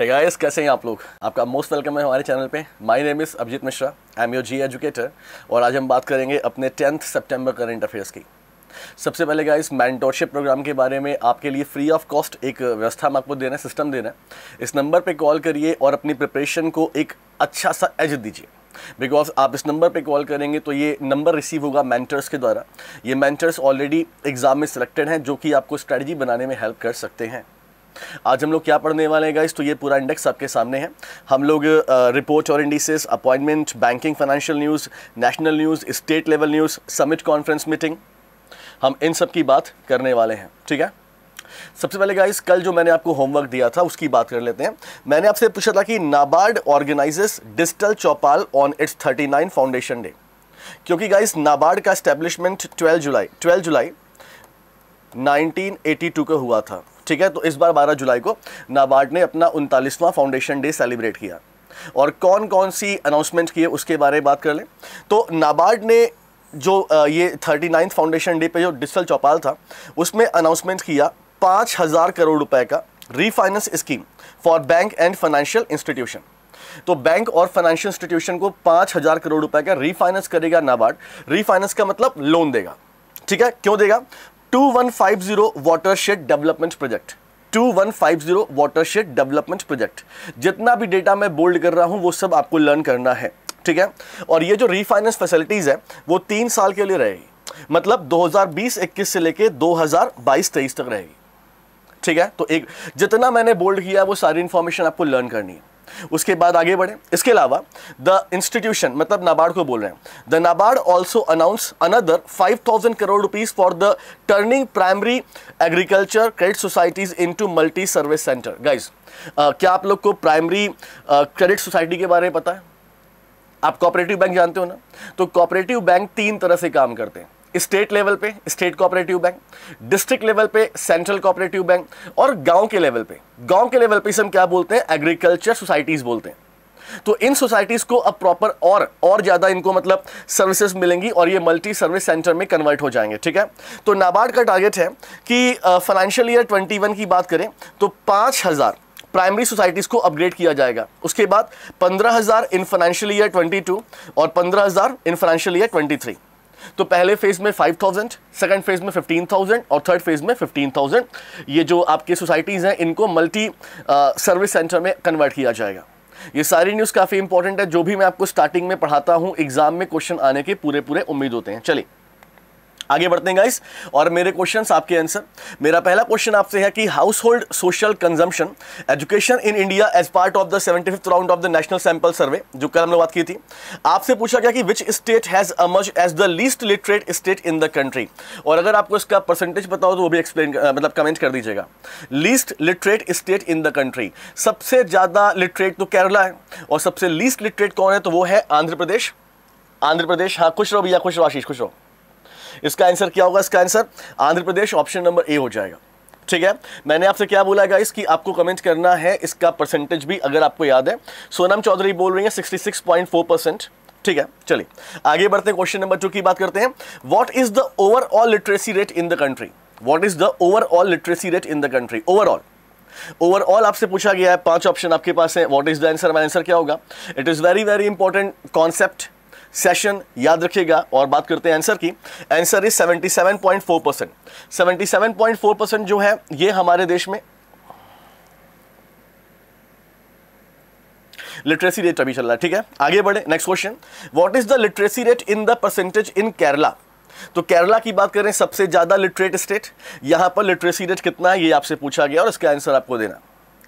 हे hey guys कैसे हैं आप लोग आपका मोस्ट वेलकम है हमारे चैनल पे my name is Abhijeet Mishra I am your G educator और आज हम बात करेंगे अपने टेंथ सितंबर करंट अफेयर्स की सबसे पहले गाइस मैंटोरशिप प्रोग्राम के बारे में आपके लिए फ्री ऑफ कॉस्ट एक व्यवस्था हम आपको दे रहे हैं सिस्टम दे रहे हैं इस नंबर पर कॉल करिए और अपनी प्रिपरेशन को एक अच्छा सा एज दीजिए बिकॉज आप इस नंबर पे कॉल करेंगे तो ये नंबर रिसीव होगा मैंटर्स के द्वारा ये मैंटर्स ऑलरेडी एग्ज़ाम में सिलेक्टेड हैं जो कि आपको स्ट्रेटजी बनाने में हेल्प कर सकते हैं आज हम लोग क्या पढ़ने वाले हैं गाइस तो ये पूरा इंडेक्स आपके सामने है हम लोग रिपोर्ट uh, और indices appointment banking financial news national news state level news summit conference meeting हम इन सब की बात करने वाले हैं ठीक है सबसे पहले गाइस कल जो मैंने आपको होमवर्क दिया था उसकी बात कर लेते हैं मैंने आपसे पूछा था कि NABARD organises digital Chaupal on its 39 foundation day क्योंकि गाइस नाबार्ड का एस्टेब्लिशमेंट 12 जुलाई 12 जुलाई 1982 को हुआ था ठीक है तो इस बार बारह जुलाई को नाबार्ड ने अपना उनतालीसवां फाउंडेशन डे सेलिब्रेट किया और कौन कौन सी अनाउंसमेंट किए उसके बारे में बात कर लें तो नाबार्ड ने जो ये थर्टी नाइन्थ फाउंडेशन डे पे जो डिजिटल चौपाल था उसमें अनाउंसमेंट किया पाँच हज़ार करोड़ रुपए का refinance scheme for bank and financial institution तो बैंक और फाइनेंशियल इंस्टीट्यूशन को पाँच हज़ार करोड़ रुपए का रीफाइनेंस करेगा नाबार्ड रीफाइनेंस का मतलब लोन देगा ठीक है क्यों देगा 2150 watershed development project 2150 watershed development project जितना भी डेटा मैं बोल्ड कर रहा हूं वो सब आपको लर्न करना है ठीक है और ये जो रीफाइनेंस फैसिलिटीज़ है वो तीन साल के लिए रहेगी मतलब 2020-21 से लेके 2022-23 तक रहेगी ठीक है तो एक जितना मैंने बोल्ड किया वो सारी इन्फॉर्मेशन आपको लर्न करनी है उसके बाद आगे बढ़े इसके अलावा द इंस्टीट्यूशन मतलब नाबार्ड को बोल रहे हैं the NABARD also announce another 5000 crore rupees for the turning primary agriculture credit societies into multi service centre guys क्या आप लोग को प्राइमरी क्रेडिट सोसाइटी के बारे में पता है आप कॉपरेटिव बैंक जानते हो ना तो कॉपरेटिव बैंक तीन तरह से काम करते हैं स्टेट लेवल पे state cooperative bank district level पे सेंट्रल कोऑपरेटिव बैंक और गांव के लेवल पे गांव के लेवल पे इसे हम क्या बोलते हैं एग्रीकल्चर सोसाइटीज़ बोलते हैं तो इन सोसाइटीज़ को अब प्रॉपर और और ज़्यादा इनको मतलब सर्विसेज मिलेंगी और ये मल्टी सर्विस सेंटर में कन्वर्ट हो जाएंगे ठीक है तो नाबार्ड का टारगेट है कि फाइनेंशियल ईयर 21 की बात करें तो पाँच हज़ार प्राइमरी सोसाइटीज़ को अपग्रेड किया जाएगा उसके बाद पंद्रह हज़ार इन फाइनेंशियल ईयर 22 और पंद्रह हज़ार इन फाइनेंशियल ईयर 23 तो पहले फेज में 5000 सेकेंड फेज में 15000 और थर्ड फेज में 15000 ये जो आपके सोसाइटीज़ हैं इनको मल्टी सर्विस सेंटर में कन्वर्ट किया जाएगा ये सारी न्यूज़ काफ़ी इंपॉर्टेंट है जो भी मैं आपको स्टार्टिंग में पढ़ाता हूँ एग्ज़ाम में क्वेश्चन आने के पूरे पूरे उम्मीद होते हैं चलिए आगे बढ़ते हैं गाइस और मेरे क्वेश्चन आपके आंसर मेरा पहला क्वेश्चन आपसे है कि household social consumption education in India as part of the seventy fifth round of the national sample survey जो कल हमने बात की थी आपसे पूछा गया कि which state has emerged as the least literate state in the country और अगर आपको इसका परसेंटेज बताओ तो वो भी एक्सप्लेन मतलब कमेंट कर दीजिएगा least literate state in the country सबसे ज़्यादा लिटरेट तो केरला है और सबसे लीस्ट लिटरेट कौन है तो वो है आंध्र प्रदेश आंध्र प्रदेश हाँ खुश रहो भैया खुश रहो आशीष खुश रहो इसका आंसर क्या होगा इसका answer Andhra Pradesh option number A हो जाएगा ठीक है मैंने आपसे क्या बोला है गाइस कि आपको कमेंट करना है इसका परसेंटेज भी अगर आपको याद है सोनम चौधरी बोल रही है 66.4 परसेंट ठीक है चलिए आगे बढ़ते हैं क्वेश्चन नंबर टू की बात करते हैं what is the overall literacy rate in the country what is the overall literacy rate in the country overall overall आपसे पूछा गया है पांच ऑप्शन आपके पास है व्हाट इज द आंसर हमारा आंसर क्या होगा it is very very important concept session याद रखिएगा और बात करते हैं आंसर की answer is 77.4 percent seventy percent जो है ये हमारे देश में लिटरेसी रेट अभी चल रहा है ठीक है आगे बढ़े next question what is the literacy rate in the percentage in Kerala तो केरला की बात करें सबसे ज़्यादा लिटरेट स्टेट यहां पर लिटरेसी रेट कितना है ये आपसे पूछा गया और इसका आंसर आपको देना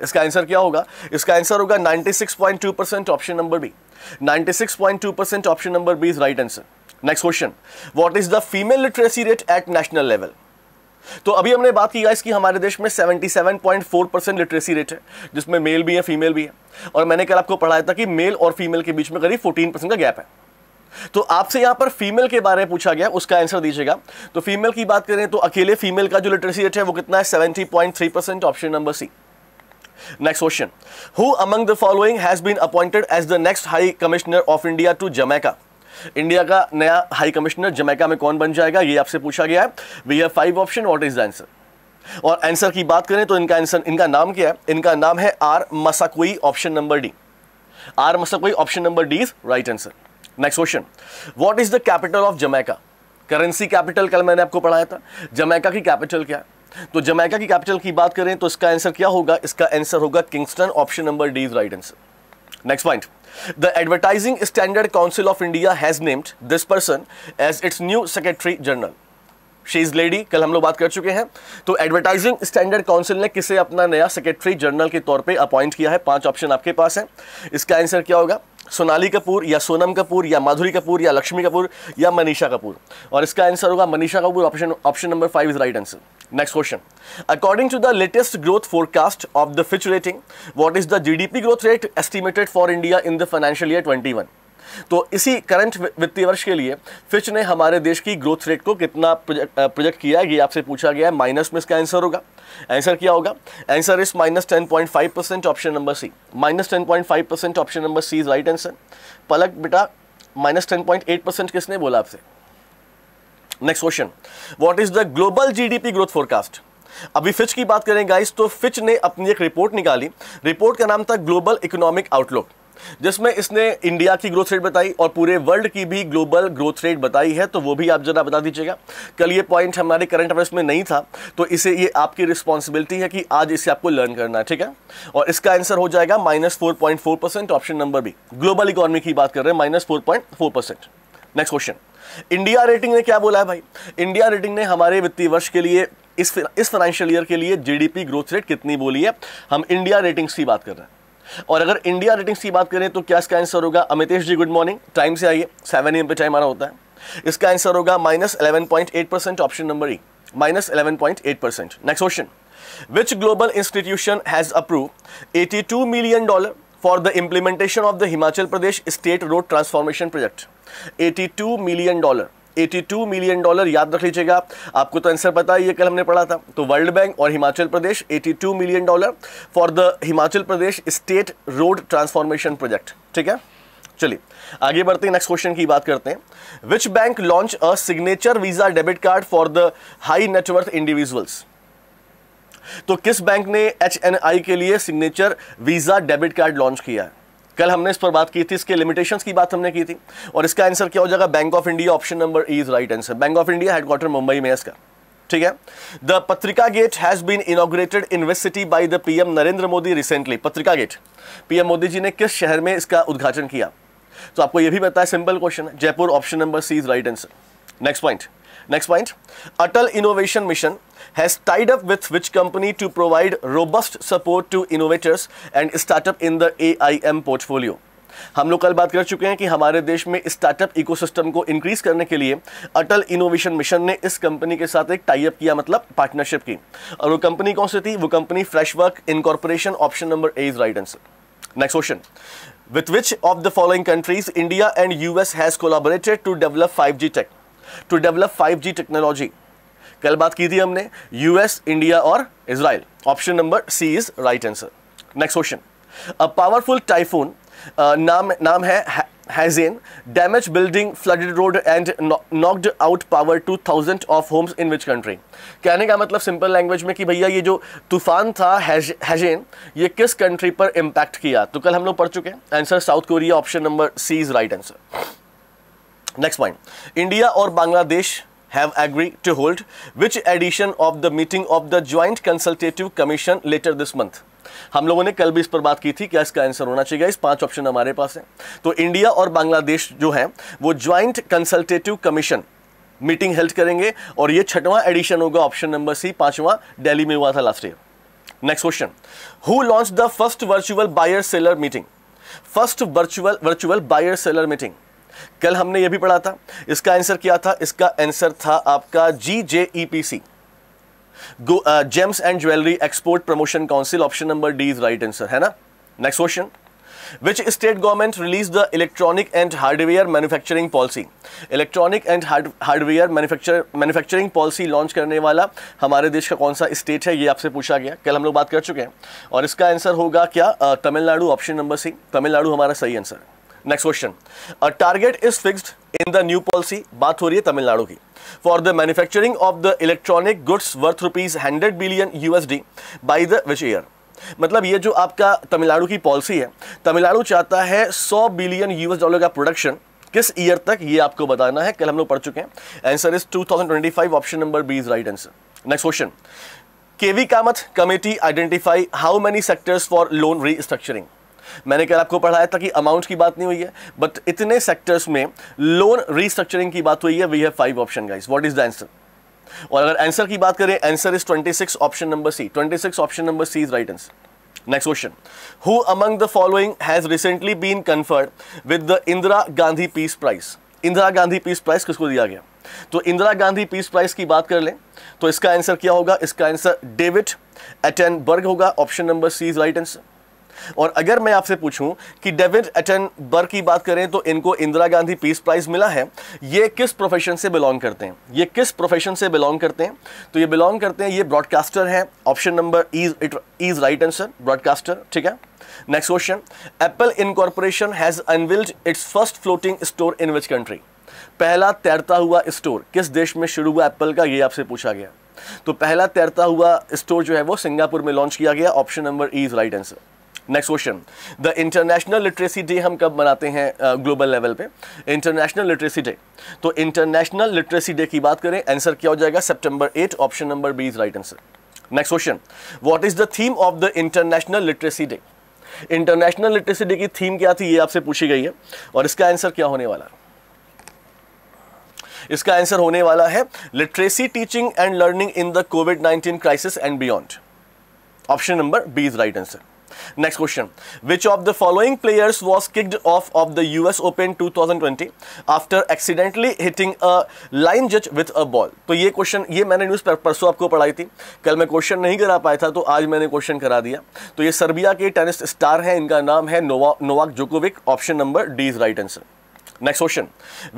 इसका आंसर क्या होगा इसका आंसर होगा 96.2 percent option number B 96.2% option number B is right answer. next question what is the female literacy rate at national level तो अभी हमने बात की गाइस कि हमारे देश में 77.4 परसेंट लिटरेसी रेट है जिसमें मेल भी है फीमेल भी है और मैंने कल आपको पढ़ाया था कि मेल और फीमेल के बीच में करीब 14 परसेंट का गैप है तो आपसे यहां पर फीमेल के बारे में पूछा गया उसका आंसर दीजिएगा तो फीमेल की बात करें तो अकेले फीमेल का जो लिटरेसी रेट है वो कितना है seventy option number C next question who among the following has been appointed as the next high commissioner of India to Jamaica India का नया हाई कमिश्नर जमैका में कौन बन जाएगा ये आपसे पूछा गया है we have five option what is the answer और आंसर की बात करें तो इनका आंसर इनका नाम क्या है इनका नाम है R Masakui option number D R Masakui option number D is right answer next question what is the capital of Jamaica currency capital कल मैंने आपको पढ़ाया था जमैका की कैपिटल क्या है तो जमैका की कैपिटल की बात करें तो इसका आंसर क्या होगा इसका आंसर होगा Kingston option number D is right answer next point the advertising standard council of India has named this person as its new secretary general she is lady कल हम लोग बात कर चुके हैं तो एडवर्टाइजिंग स्टैंडर्ड काउंसिल ने किसे अपना नया सेक्रेटरी जनरल के तौर पे अपॉइंट किया है पांच ऑप्शन आपके पास है इसका आंसर क्या होगा सोनाली कपूर या सोनम कपूर या माधुरी कपूर या लक्ष्मी कपूर या मनीषा कपूर और इसका आंसर होगा Manisha Kapoor option option number five is right answer next question according to the latest growth forecast of the Fitch rating what is the GDP growth rate estimated for India in the financial year one तो इसी current वित्तीय वर्ष के लिए Fitch ने हमारे देश की ग्रोथ रेट को कितना प्रोजेक्ट किया है ये आपसे पूछा गया है माइनस में इसका आंसर होगा आंसर क्या होगा answer is minus ten point five percent option number C minus ten point five percent option number C is right answer Palak बेटा minus ten point eight percent किसने बोला आपसे next question what is the global GDP growth forecast अभी Fitch की बात करें guys तो Fitch ने अपनी एक रिपोर्ट निकाली रिपोर्ट का नाम था ग्लोबल इकोनॉमिक आउटलुक जिसमें इसने इंडिया की ग्रोथ रेट बताई और पूरे वर्ल्ड की भी ग्लोबल ग्रोथ रेट बताई है तो वो भी आप जरा बता दीजिएगा कल ये पॉइंट हमारे करंट अफेयर्स में नहीं था तो इसे ये आपकी रिस्पॉन्सिबिलिटी है कि आज इसे आपको लर्न करना है ठीक है और इसका आंसर हो जाएगा minus option number B global economy की बात कर रहे हैं minus next question India rating ने क्या बोला है भाई इंडिया रेटिंग ने हमारे वित्तीय वर्ष के लिए इस इस फाइनेंशियल ईयर के लिए जीडीपी ग्रोथ रेट कितनी बोली है हम इंडिया रेटिंग्स की बात कर रहे हैं और अगर इंडिया रेटिंग्स की बात करें तो क्या इसका आंसर होगा Amitesh ji good morning time से आइए सेवन एम पे टाइम आना होता है इसका आंसर होगा minus eleven point eight percent option number E minus eleven point eight percent next question which global institution has approve eighty two million dollar for the implementation of the Himachal Pradesh state road transformation project eighty two million dollar 82 million dollar याद रख लीजिएगा आपको तो answer पता ही है कल हमने पढ़ा था तो वर्ल्ड बैंक और Himachal Pradesh 82 million dollar for the Himachal Pradesh state road transformation project ठीक है चलिए आगे बढ़ते हैं नेक्स्ट क्वेश्चन की बात करते हैं which bank launch a signature visa debit card for the high net worth individuals तो किस बैंक ने एच के लिए signature visa debit card launch किया है कल हमने इस पर बात की थी इसके लिमिटेशंस की बात हमने की थी और इसका आंसर क्या हो जाएगा bank of India option number E is right answer bank of India headquarter Mumbai में इसका ठीक है the Patrika gate has been inaugurated in which city by the PM Narendra Modi recently Patrika gate PM Modi ji ने किस शहर में इसका उद्घाटन किया तो आपको यह भी बताया सिंपल क्वेश्चन है Jaipur option number C is right answer next point next point Atal innovation mission has tied up with which company to provide robust support to innovators and startup in the aim portfolio हम लोग कल बात कर चुके हैं कि हमारे देश में स्टार्टअप इकोसिस्टम को इंक्रीज करने के लिए अटल इनोवेशन मिशन ने इस कंपनी के साथ एक टाइप किया मतलब पार्टनरशिप की और वो कंपनी कौन सी थी वो company Freshwork work incorporation option number A is right answer next question with which of the following countries India and US has collaborated to develop five tech to develop 5G technology कल बात की थी हमने US India और Israel option number C is right answer next question a powerful typhoon नाम नाम है Haishen damage building flooded road and knocked out power to thousand of homes in which country कहने का मतलब सिंपल लैंग्वेज में कि भैया ये जो तूफान था हैजेन ये किस कंट्री पर इम्पैक्ट किया तो कल हम लोग पढ़ चुके हैं answer South Korea option number C is right answer next point India और Bangladesh have agree to hold which edition of the meeting of the joint consultative commission later this month हम लोगों ने कल भी इस पर बात की थी क्या इसका आंसर होना चाहिए इस पांच ऑप्शन हमारे पास है तो इंडिया और बांग्लादेश जो है वो joint consultative commission meeting held करेंगे और ये छठवां एडिशन होगा ऑप्शन नंबर सी पांचवा दिल्ली में हुआ था last year next question who launch the first virtual buyer seller meeting first virtual virtual buyer seller meeting कल हमने ये भी पढ़ा था इसका आंसर क्या था इसका आंसर था आपका G J E P C gems and jewellery export promotion council option number D is right answer है ना next question which state government release the electronic and hardware manufacturing policy electronic and hard, hardware manufacture manufacturing policy करने वाला हमारे देश का कौन सा state है ये आपसे पूछा गया कल हम लोग बात कर चुके हैं और इसका आंसर होगा क्या uh, तमिलनाडु ऑप्शन नंबर सी तमिलनाडु हमारा सही आंसर है next question a target is fixed in the new policy बात हो रही है तमिलनाडु की for the manufacturing of the electronic goods worth rupees hundred billion USD by the which year मतलब ये जो आपका तमिलनाडु की पॉलिसी है तमिलनाडु चाहता है 100 बिलियन यूएस डॉलर का प्रोडक्शन किस ईयर तक ये आपको बताना है कल हम लोग पढ़ चुके हैं answer is 2025 option number B is right answer next question K V Kamath committee identify how many sectors for loan restructuring मैंने कल आपको पढ़ाया था कि अमाउंट की बात नहीं हुई है बट इतने सेक्टर्स में लोन रीस्ट्रक्चरिंग की बात हुई है we have five option guys what is the answer और अगर आंसर की बात करें answer is twenty six option number C twenty six option number C is right answer next question who among the following has recently been conferred with the Indira Gandhi peace prize Indira Gandhi peace prize किसको दिया गया तो Indira Gandhi peace prize की बात कर लें तो इसका आंसर क्या होगा इसका आंसर डेविड एटनबर्ग होगा option number C is right answer और अगर मैं आपसे पूछूं कि डेविड एटन बर की बात करें तो इनको इंदिरा गांधी पीस प्राइज़ मिला है ये किस प्रोफेशन से बिलोंग करते हैं ये किस प्रोफेशन से बिलोंग करते हैं तो ये बिलोंग करते हैं ये ब्रॉडकास्टर हैं option number is it is right answer broadcaster ठीक है next question Apple incorporation has unveiled its first floating store in which country पहला तैरता हुआ स्टोर किस देश में शुरू हुआ एप्पल का ये आपसे पूछा गया तो पहला तैरता हुआ स्टोर जो है वो सिंगापुर में लॉन्च किया गया option number E is right answer next question the international literacy day हम कब मनाते हैं ग्लोबल लेवल पे इंटरनेशनल लिटरेसी डे तो इंटरनेशनल लिटरेसी डे की बात करें आंसर क्या हो जाएगा September eight option number B is right answer next question what is the theme of the international literacy day international literacy day की theme क्या थी ये आपसे पूछी गई है और इसका आंसर क्या होने वाला इसका आंसर होने वाला है literacy teaching and learning in the covid 19 crisis and beyond option number B is right answer next question which of the following players was kicked off of the US Open 2020 after accidentally hitting a line जज with a ball तो ये question ये मैंने news परसों आपको पढ़ाई थी कल मैं क्वेश्चन नहीं करा पाया था तो आज मैंने क्वेश्चन करा दिया तो ये सर्बिया के टेनिस स्टार हैं इनका नाम है Nova Novak Djokovic option number D is right answer Next question.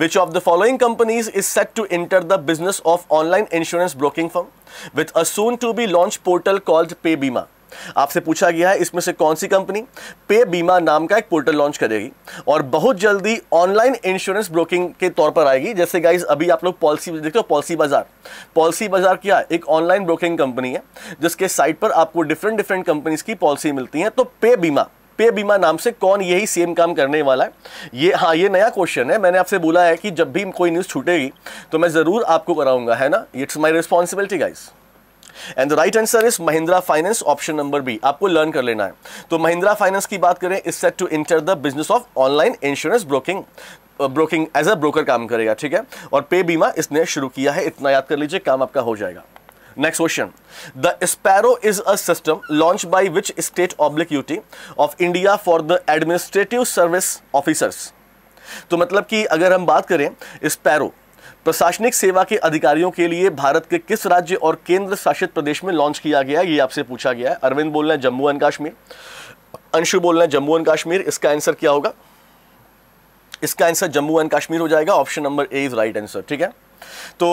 Which of the following companies is set to enter the business of online insurance broking firm with a soon to be launched portal called PayBima? आपसे पूछा गया है इसमें से कौन सी company पे बीमा नाम का एक पोर्टल लॉन्च करेगी और बहुत जल्दी ऑनलाइन इंश्योरेंस ब्रोकिंग के तौर पर आएगी जैसे गाइज अभी आप लोग पॉलिसी देखते हो पॉलिसी बाजार पॉलिसी बाजार क्या है एक ऑनलाइन ब्रोकिंग कंपनी है जिसके साइट पर आपको डिफरेंट डिफरेंट कंपनीज की पॉलिसी मिलती है तो पे बीमा पे बीमा नाम से कौन यही सेम काम करने वाला है ये हाँ ये नया क्वेश्चन है मैंने आपसे बोला है कि जब भी कोई न्यूज़ छूटेगी तो मैं ज़रूर आपको कराऊंगा है ना it's my responsibility guys and the right answer is Mahindra Finance option number B आपको लर्न कर लेना है तो महिंद्रा फाइनेंस की बात करें is set to enter the business of online insurance broking broking as a broker काम करेगा ठीक है और पे बीमा इसने शुरू किया है इतना याद कर लीजिए काम आपका हो जाएगा next question the SPARROW is a system launch by which state oblique UT of India for the administrative service officers तो मतलब कि अगर हम बात करें स्पैरो प्रशासनिक सेवा के अधिकारियों के लिए भारत के किस राज्य और केंद्र शासित प्रदेश में लॉन्च किया गया ये आपसे पूछा गया है अरविंद बोल रहे हैं जम्मू एंड कश्मीर अंशु बोल रहे हैं जम्मू एंड कश्मीर इसका आंसर क्या होगा इसका आंसर जम्मू एंड कश्मीर हो जाएगा option number A is right answer ठीक है तो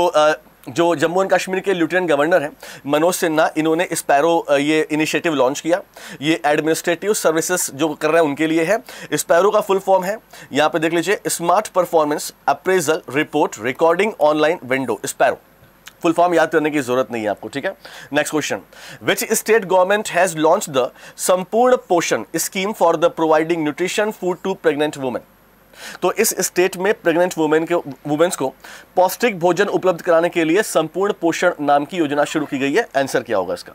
जो जम्मू एंड कश्मीर के लेफ्टिनेंट गवर्नर हैं मनोज सिन्हा इन्होंने स्पैरो ये इनिशिएटिव लॉन्च किया ये एडमिनिस्ट्रेटिव सर्विसेज जो कर रहे हैं उनके लिए है स्पैरो का फुल फॉर्म है यहाँ पे देख लीजिए smart performance appraisal report recording online window SPARROW full form याद करने की जरूरत नहीं है आपको ठीक है next question which state government has launched the Sampoorna Poshan scheme for the providing nutrition food to pregnant women तो इस स्टेट में प्रेग्नेंट वुमेन के वुमेन्स को पौष्टिक भोजन उपलब्ध कराने के लिए संपूर्ण पोषण नाम की योजना शुरू की गई है आंसर क्या होगा इसका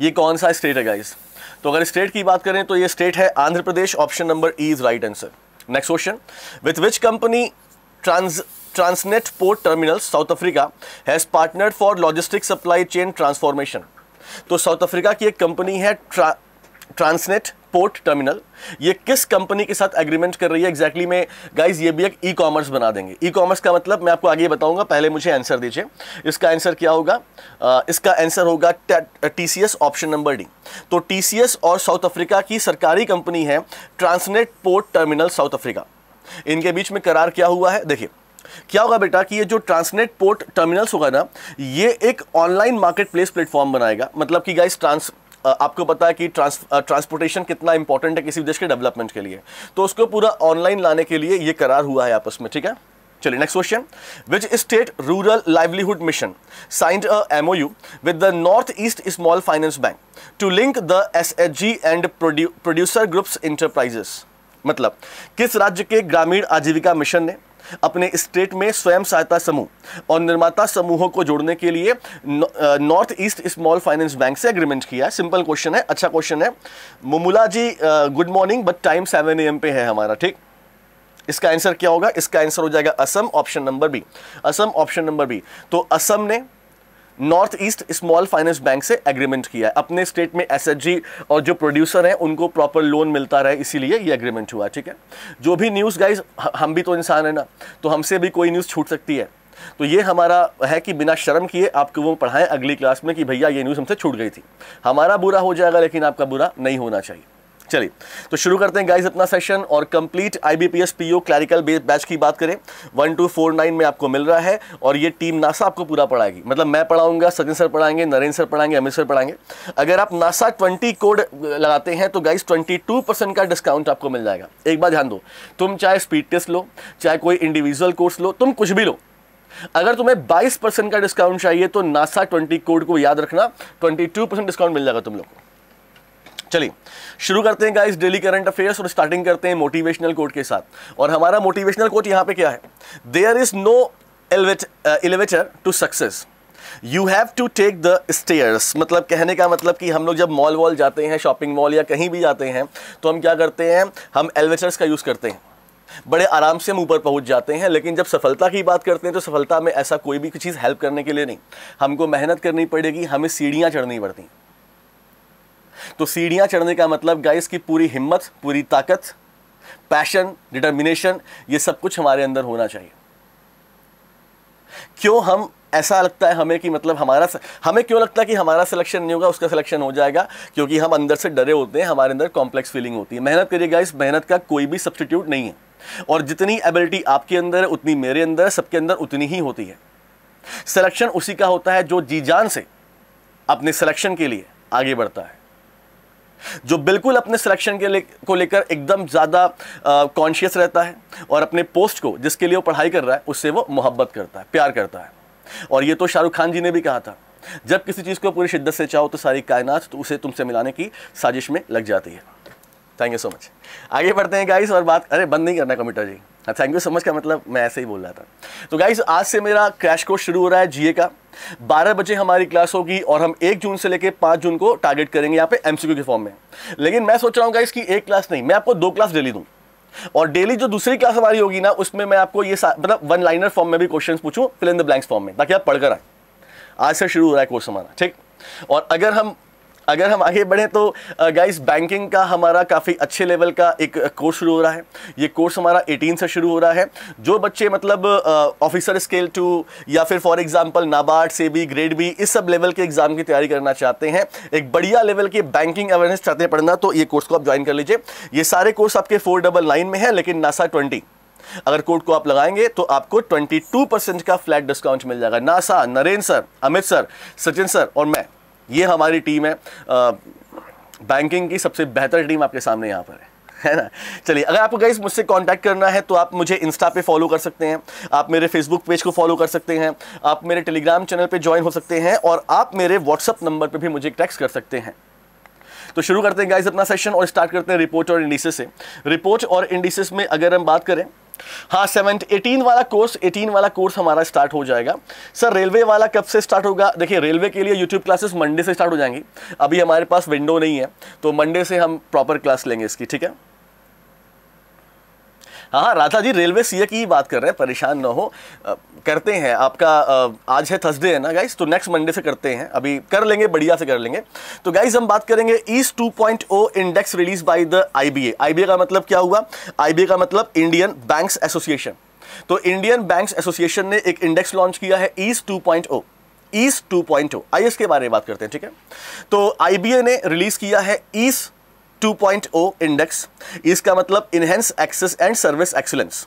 ये कौन सा स्टेट है गाइस तो अगर स्टेट की बात करें तो ये स्टेट है Andhra Pradesh option number E is right answer next question with which company trans Transnet port terminal South Africa has partner for logistic supply chain transformation तो साउथ अफ्रीका की एक कंपनी है ट्रा ट्रांसनेट पोर्ट टर्मिनल ये किस company के साथ agreement कर रही है एग्जैक्टली exactly में गाइस ये भी एक ई e कॉमर्स बना देंगे ई e कॉमर्स का मतलब मैं आपको आगे बताऊंगा पहले मुझे आंसर दीजिए इसका आंसर क्या होगा आ, इसका आंसर होगा T C S option number D तो टी सी एस और साउथ अफ्रीका की सरकारी कंपनी है Transnet port terminal South Africa इनके बीच में करार क्या हुआ है देखिए क्या होगा बेटा कि ये जो ट्रांसनेट पोर्ट टर्मिनल्स होगा ना ये एक ऑनलाइन मार्केट प्लेस प्लेटफॉर्म बनाएगा मतलब कि गाइस ट्रांस आपको पता है कि ट्रांस ट्रांसपोर्टेशन कितना इंपॉर्टेंट है किसी देश के डेवलपमेंट के लिए तो उसको पूरा ऑनलाइन लाने के लिए ये करार हुआ है आपस में ठीक है चलिए next question which state rural livelihood mission signed a MOU with the North East small finance bank to link the S H G and producer groups enterprises मतलब किस राज्य के ग्रामीण आजीविका मिशन ने अपने स्टेट में स्वयं सहायता समूह और निर्माता समूहों को जोड़ने के लिए North East small finance bank से एग्रीमेंट किया है सिंपल क्वेश्चन है अच्छा क्वेश्चन है Mumula ji good morning but time seven A पे है हमारा ठीक इसका आंसर क्या होगा इसका आंसर हो जाएगा Assam option number B Assam option number B तो असम ने North East small finance bank से एग्रीमेंट किया है अपने स्टेट में एस और जो प्रोड्यूसर हैं उनको प्रॉपर लोन मिलता रहे इसीलिए ये एग्रीमेंट हुआ ठीक है जो भी न्यूज़ गाइज हम भी तो इंसान है ना तो हमसे भी कोई न्यूज़ छूट सकती है तो ये हमारा है कि बिना शर्म किए आपको वो पढ़ाएं अगली क्लास में कि भैया ये न्यूज़ हमसे छूट गई थी हमारा बुरा हो जाएगा लेकिन आपका बुरा नहीं होना चाहिए चलिए तो शुरू करते हैं गाइज अपना सेशन और complete IBPS PO clerical batch की बात करें वन टू फोर नाइन में आपको मिल रहा है और ये टीम नासा आपको पूरा पढ़ाएगी मतलब मैं पढ़ाऊंगा सचिन सर पढ़ाएंगे नरेंद्र सर पढ़ाएंगे अमित सर पढ़ाएंगे अगर आप नासा ट्वेंटी कोड लगाते हैं तो गाइज ट्वेंटी टू परसेंट का डिस्काउंट आपको मिल जाएगा एक बार ध्यान दो तुम चाहे स्पीड टेस्ट लो चाहे कोई इंडिविजुअल कोर्स लो तुम कुछ भी लो अगर तुम्हें 22 परसेंट का डिस्काउंट चाहिए तो नासा 20 कोड को याद रखना 22 परसेंट डिस्काउंट मिल जाएगा तुम लोग को चलिए शुरू करते हैं गाइस डेली करंट अफेयर्स और स्टार्टिंग करते हैं मोटिवेशनल कोट के साथ और हमारा मोटिवेशनल कोट यहाँ पे क्या है there is no elevator to success you have to take the stairs मतलब कहने का मतलब कि हम लोग जब मॉल वॉल जाते हैं शॉपिंग मॉल या कहीं भी जाते हैं तो हम क्या करते हैं हम एलिवेटर्स का यूज़ करते हैं बड़े आराम से हम ऊपर पहुंच जाते हैं लेकिन जब सफलता की बात करते हैं तो सफलता में ऐसा कोई भी चीज़ हेल्प करने के लिए नहीं हमको मेहनत करनी पड़ेगी हमें सीढ़ियाँ चढ़नी पड़ती हैं तो सीढ़ियाँ चढ़ने का मतलब गाइस की पूरी हिम्मत पूरी ताकत पैशन डिटर्मिनेशन ये सब कुछ हमारे अंदर होना चाहिए क्यों हम ऐसा लगता है हमें कि मतलब हमारा हमें क्यों लगता है कि हमारा सिलेक्शन नहीं होगा उसका सिलेक्शन हो जाएगा क्योंकि हम अंदर से डरे होते हैं हमारे अंदर कॉम्प्लेक्स फीलिंग होती है मेहनत करिएगा इस मेहनत का कोई भी सब्सटीट्यूट नहीं है और जितनी एबिलिटी आपके अंदर है उतनी मेरे अंदर सबके अंदर उतनी ही होती है सिलेक्शन उसी का होता है जो जी जान से अपने सिलेक्शन के लिए आगे बढ़ता है जो बिल्कुल अपने सिलेक्शन के ले को लेकर एकदम ज़्यादा कॉन्शियस रहता है और अपने पोस्ट को जिसके लिए वो पढ़ाई कर रहा है उससे वो मोहब्बत करता है प्यार करता है और ये तो शाहरुख खान जी ने भी कहा था जब किसी चीज़ को पूरी शिद्दत से चाहो तो सारी कायनात तो उसे तुमसे मिलाने की साजिश में लग जाती है थैंक यू सो मच आगे बढ़ते हैं गाइस और बात अरे बंद नहीं करना कंप्यूटर जी हाँ थैंक यू सो मच का मतलब मैं ऐसे ही बोल रहा था तो गाइज आज से मेरा क्रैश कोर्स शुरू हो रहा है जीए का बारह बजे हमारी क्लास होगी और हम एक जून से लेकर पांच जून को टारगेट करेंगे यहाँ पे एमसीक्यू के फॉर्म में लेकिन मैं सोच रहा हूँ गाइज की एक क्लास नहीं मैं आपको दो क्लास डेली दूँ और डेली जो दूसरी क्लास हमारी होगी ना उसमें मैं आपको ये मतलब वन लाइनर फॉर्म में भी क्वेश्चन पूछूँ fill in the blanks form में ताकि आप पढ़कर आए आज से शुरू हो रहा है कोर्स हमारा ठीक और अगर हम अगर हम आगे बढ़ें तो गाइस बैंकिंग का हमारा काफ़ी अच्छे लेवल का एक कोर्स शुरू हो रहा है ये कोर्स हमारा 18 से शुरू हो रहा है जो बच्चे मतलब ऑफिसर स्केल टू या फिर फॉर एग्जांपल नाबार्ड से भी ग्रेड बी इस सब लेवल के एग्ज़ाम की तैयारी करना चाहते हैं एक बढ़िया लेवल के बैंकिंग अवेयरनेस चाहते हैं पढ़ना तो ये कोर्स को आप ज्वाइन कर लीजिए ये सारे कोर्स आपके फोर डबल नाइन में है लेकिन नासा ट्वेंटी अगर कोड को आप लगाएंगे तो आपको 22 परसेंट का फ्लैट डिस्काउंट मिल जाएगा नासा Narendra sir Amit sir Sachin sir और मैं ये हमारी टीम है बैंकिंग की सबसे बेहतर टीम आपके सामने यहाँ पर है है ना चलिए अगर आपको गाइज मुझसे कांटेक्ट करना है तो आप मुझे इंस्टा पे फॉलो कर सकते हैं आप मेरे फेसबुक पेज को फॉलो कर सकते हैं आप मेरे टेलीग्राम चैनल पे ज्वाइन हो सकते हैं और आप मेरे व्हाट्सअप नंबर पे भी मुझे टेक्स्ट कर सकते हैं तो शुरू करते हैं गाइज अपना सेशन और स्टार्ट करते हैं रिपोर्ट और इंडिसेस से रिपोर्ट और इंडिसेस में अगर हम बात करें हाँ सेवन एटीन वाला कोर्स एटीन वाला कोर्स हमारा स्टार्ट हो जाएगा सर रेलवे वाला कब से स्टार्ट होगा देखिए रेलवे के लिए यूट्यूब क्लासेस मंडे से स्टार्ट हो जाएंगी अभी हमारे पास विंडो नहीं है तो मंडे से हम प्रॉपर क्लास लेंगे इसकी ठीक है हाँ राधा जी रेलवे सीए की ही बात कर रहे हैं परेशान ना हो आ, करते हैं आपका आ, आज है थर्सडे है ना गाइस तो नेक्स्ट मंडे से करते हैं अभी कर लेंगे बढ़िया से कर लेंगे तो गाइस हम बात करेंगे ईस ओ index release by the IBA IBA का मतलब क्या हुआ आईबीए का मतलब इंडियन बैंक्स एसोसिएशन तो इंडियन बैंक्स एसोसिएशन ने एक इंडेक्स लॉन्च किया है ईस ओ ईस आई एस के बारे में बात करते हैं ठीक है तो आईबीए ने रिलीज किया है ईस 2.0 इंडेक्स इसका मतलब enhance access and service excellence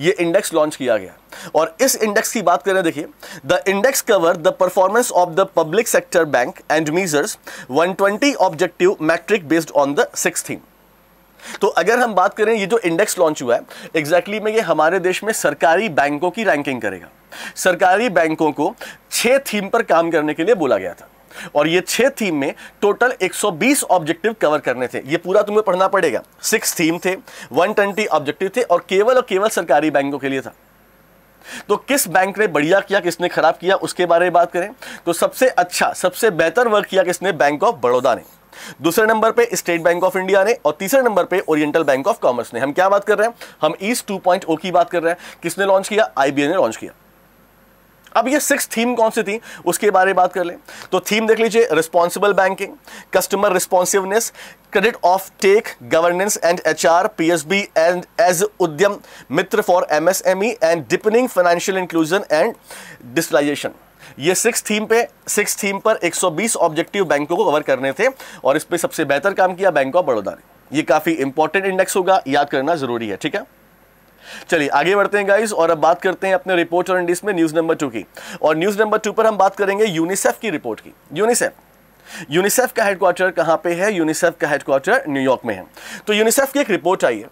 ये इंडेक्स लॉन्च किया गया और इस इंडेक्स की बात करें देखिए the index cover the performance of the public sector bank and measures 120 objective metric based on the six theme तो अगर हम बात करें ये जो इंडेक्स लॉन्च हुआ है एग्जैक्टली में ये हमारे देश में सरकारी बैंकों की रैंकिंग करेगा सरकारी बैंकों को छः थीम पर काम करने के लिए बोला गया था और ये छह थीम में टोटल 120 ऑब्जेक्टिव कवर करने थे ये पूरा तुम्हें पढ़ना पड़ेगा सिक्स थीम थे 120 ऑब्जेक्टिव थे और केवल और केवल सरकारी बैंकों के लिए था तो किस बैंक ने बढ़िया किया किसने खराब किया उसके बारे में बात करें तो सबसे अच्छा सबसे बेहतर वर्क किया किसने बैंक ऑफ बड़ौदा ने दूसरे नंबर पे स्टेट बैंक ऑफ इंडिया ने और तीसरे नंबर पे ओरिएंटल बैंक ऑफ कॉमर्स ने हम क्या बात कर रहे हैं हम ईस्ट 2.0 की बात कर रहे हैं किसने लॉन्च किया आईबीए ने लॉन्च किया अब ये सिक्स थीम कौन सी थी उसके बारे में बात कर लें तो थीम देख लीजिए responsible banking customer responsiveness credit offtake governance and H R P S B and as Udyam Mitra for M S M E and deepening financial inclusion and digitalization ये सिक्स थीम पे सिक्स थीम पर 120 objective बैंकों को cover करने थे और इस पर सबसे बेहतर काम किया बैंक ऑफ बड़ौदा ने ये काफ़ी इंपॉर्टेंट इंडेक्स होगा याद करना ज़रूरी है ठीक है चलिए आगे बढ़ते हैं गाइस और अब बात करते हैं अपने रिपोर्ट और इंडिस में न्यूज़ नंबर टू की और न्यूज़ नंबर टू पर हम बात करेंगे यूनिसेफ की रिपोर्ट की यूनिसेफ यूनिसेफ का हेडक्वार्टर कहां पे है यूनिसेफ का हेडक्वार्टर न्यूयॉर्क में है तो यूनिसेफ की एक रिपोर्ट आई है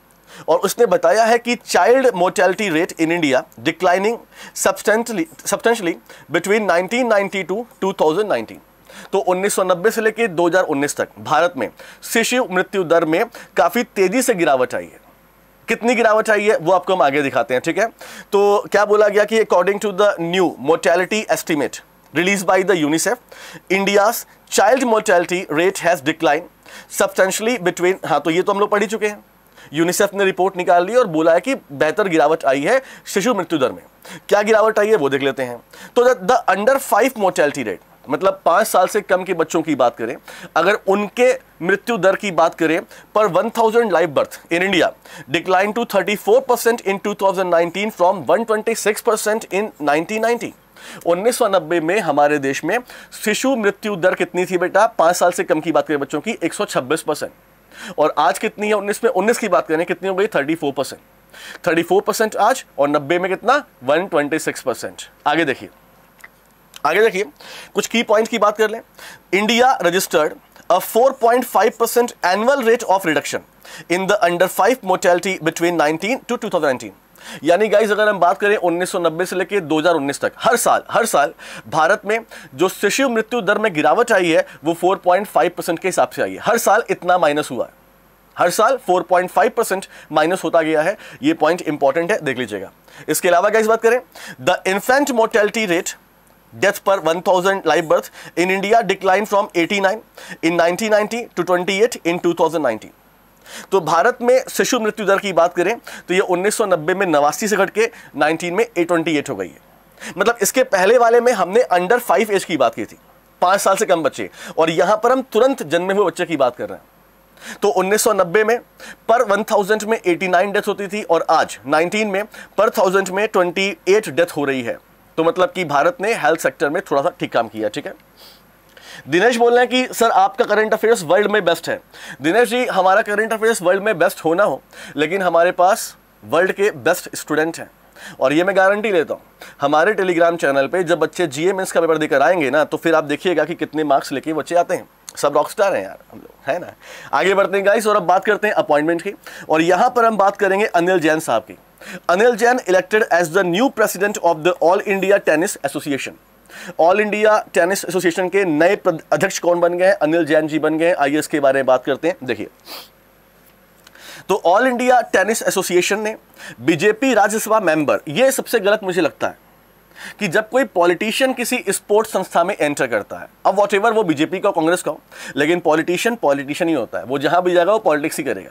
और उसने बताया है कि child mortality rate in India declining substantially between 1992 2019 तो 1990 से लेकर 2019 तक भारत में शिशु मृत्यु दर में काफ़ी तेज़ी से गिरावट आई है कितनी गिरावट आई है वो आपको हम आगे दिखाते हैं ठीक है तो क्या बोला गया कि according to the new mortality estimate release by the UNICEF India child mortality rate has decline substantially between हाँ तो ये तो हम लोग पढ़ ही चुके हैं यूनिसेफ ने रिपोर्ट निकाल ली और बोला है कि बेहतर गिरावट आई है शिशु मृत्यु दर में क्या गिरावट आई है वो देख लेते हैं तो the under five mortality rate मतलब पाँच साल से कम के बच्चों की बात करें अगर उनके मृत्यु दर की बात करें per 1000 live birth in India decline to 34 percent in 2019 from 126 percent in 1990 नब्बे में हमारे देश में शिशु मृत्यु दर कितनी थी बेटा पाँच साल से कम की बात करें बच्चों की 126 परसेंट और आज कितनी है उन्नीस में उन्नीस की बात करें कितनी हो गई 34 परसेंट थर्टी परसेंट आज और नब्बे में कितना 126 परसेंट आगे देखिए आगे देखिए कुछ की पॉइंट की बात कर लें India registered a 4.5 percent annual rate of reduction in the under five mortality between 19 to 2019. यानी गाइस अगर हम बात करें 1990 से लेकर 2019 तक हर साल हर साल भारत में जो शिशु मृत्यु दर में गिरावट आई है वो 4.5 परसेंट के हिसाब से आई है हर साल इतना माइनस हुआ है हर साल 4.5 परसेंट माइनस होता गया है ये पॉइंट इंपॉर्टेंट है देख लीजिएगा इसके अलावा गाइस बात करें the infant mortality rate death per 1000 live birth in India decline from 89 in 1990 to 28 in 2019. तो भारत में शिशु मृत्यु दर की बात करें तो ये 1990 में नवासी से घट के 19 में 828 हो गई है मतलब इसके पहले वाले में हमने अंडर फाइव एज की बात की थी पाँच साल से कम बच्चे और यहाँ पर हम तुरंत जन्मे हुए बच्चे की बात कर रहे हैं तो 1990 में पर 1000 में 89 डेथ होती थी और आज 19 में पर 1000 में 28 डेथ हो रही है तो मतलब कि भारत ने हेल्थ सेक्टर में थोड़ा सा ठीक काम किया ठीक है दिनेश बोल रहे हैं कि सर आपका करंट अफेयर्स वर्ल्ड में बेस्ट है दिनेश जी हमारा करंट अफेयर्स वर्ल्ड में बेस्ट होना हो लेकिन हमारे पास वर्ल्ड के बेस्ट स्टूडेंट हैं और ये मैं गारंटी लेता हूँ हमारे टेलीग्राम चैनल पे जब बच्चे जी एम का पेपर देकर आएंगे ना तो फिर आप देखिएगा कि कितने मार्क्स लेके बच्चे आते हैं सब स्टार हैं यार हम लोग है ना आगे बढ़ते हैं गाइस और अब बात करते हैं अपॉइंटमेंट की और यहाँ पर हम बात करेंगे अनिल जैन साहब की Anil Jain elected as the new president of the All India Tennis Association All India Tennis Association के नए अध्यक्ष कौन बन गए हैं अनिल जैन जी बन गए आइए इसके बारे में बात करते हैं देखिए तो ऑल इंडिया टेनिस एसोसिएशन ने बीजेपी राज्यसभा मेंबर यह सबसे गलत मुझे लगता है कि जब कोई पॉलिटिशियन किसी स्पोर्ट्स संस्था में एंटर करता है अब वॉट वो बीजेपी का कांग्रेस का हो लेकिन पॉलिटिशियन पॉलिटिशियन ही होता है वो जहां भी जाएगा वो पॉलिटिक्स ही करेगा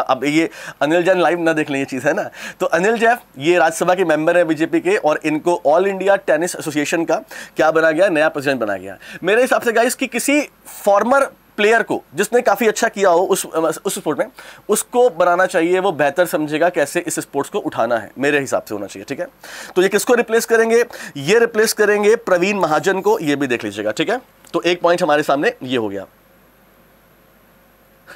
अब ये अनिल जैन लाइव ना देख लें ये चीज़ है ना तो अनिल जैफ ये राज्यसभा के मेंबर हैं बीजेपी के और इनको ऑल इंडिया टेनिस एसोसिएशन का क्या बना गया नया प्रेसिडेंट बना गया मेरे हिसाब से गाइस कि किसी फॉर्मर प्लेयर को जिसने काफ़ी अच्छा किया हो उस उस स्पोर्ट में उसको बनाना चाहिए वो बेहतर समझेगा कैसे इस स्पोर्ट्स को उठाना है मेरे हिसाब से होना चाहिए ठीक है तो ये किसको रिप्लेस करेंगे ये रिप्लेस करेंगे प्रवीण महाजन को ये भी देख लीजिएगा ठीक है तो एक पॉइंट हमारे सामने ये हो गया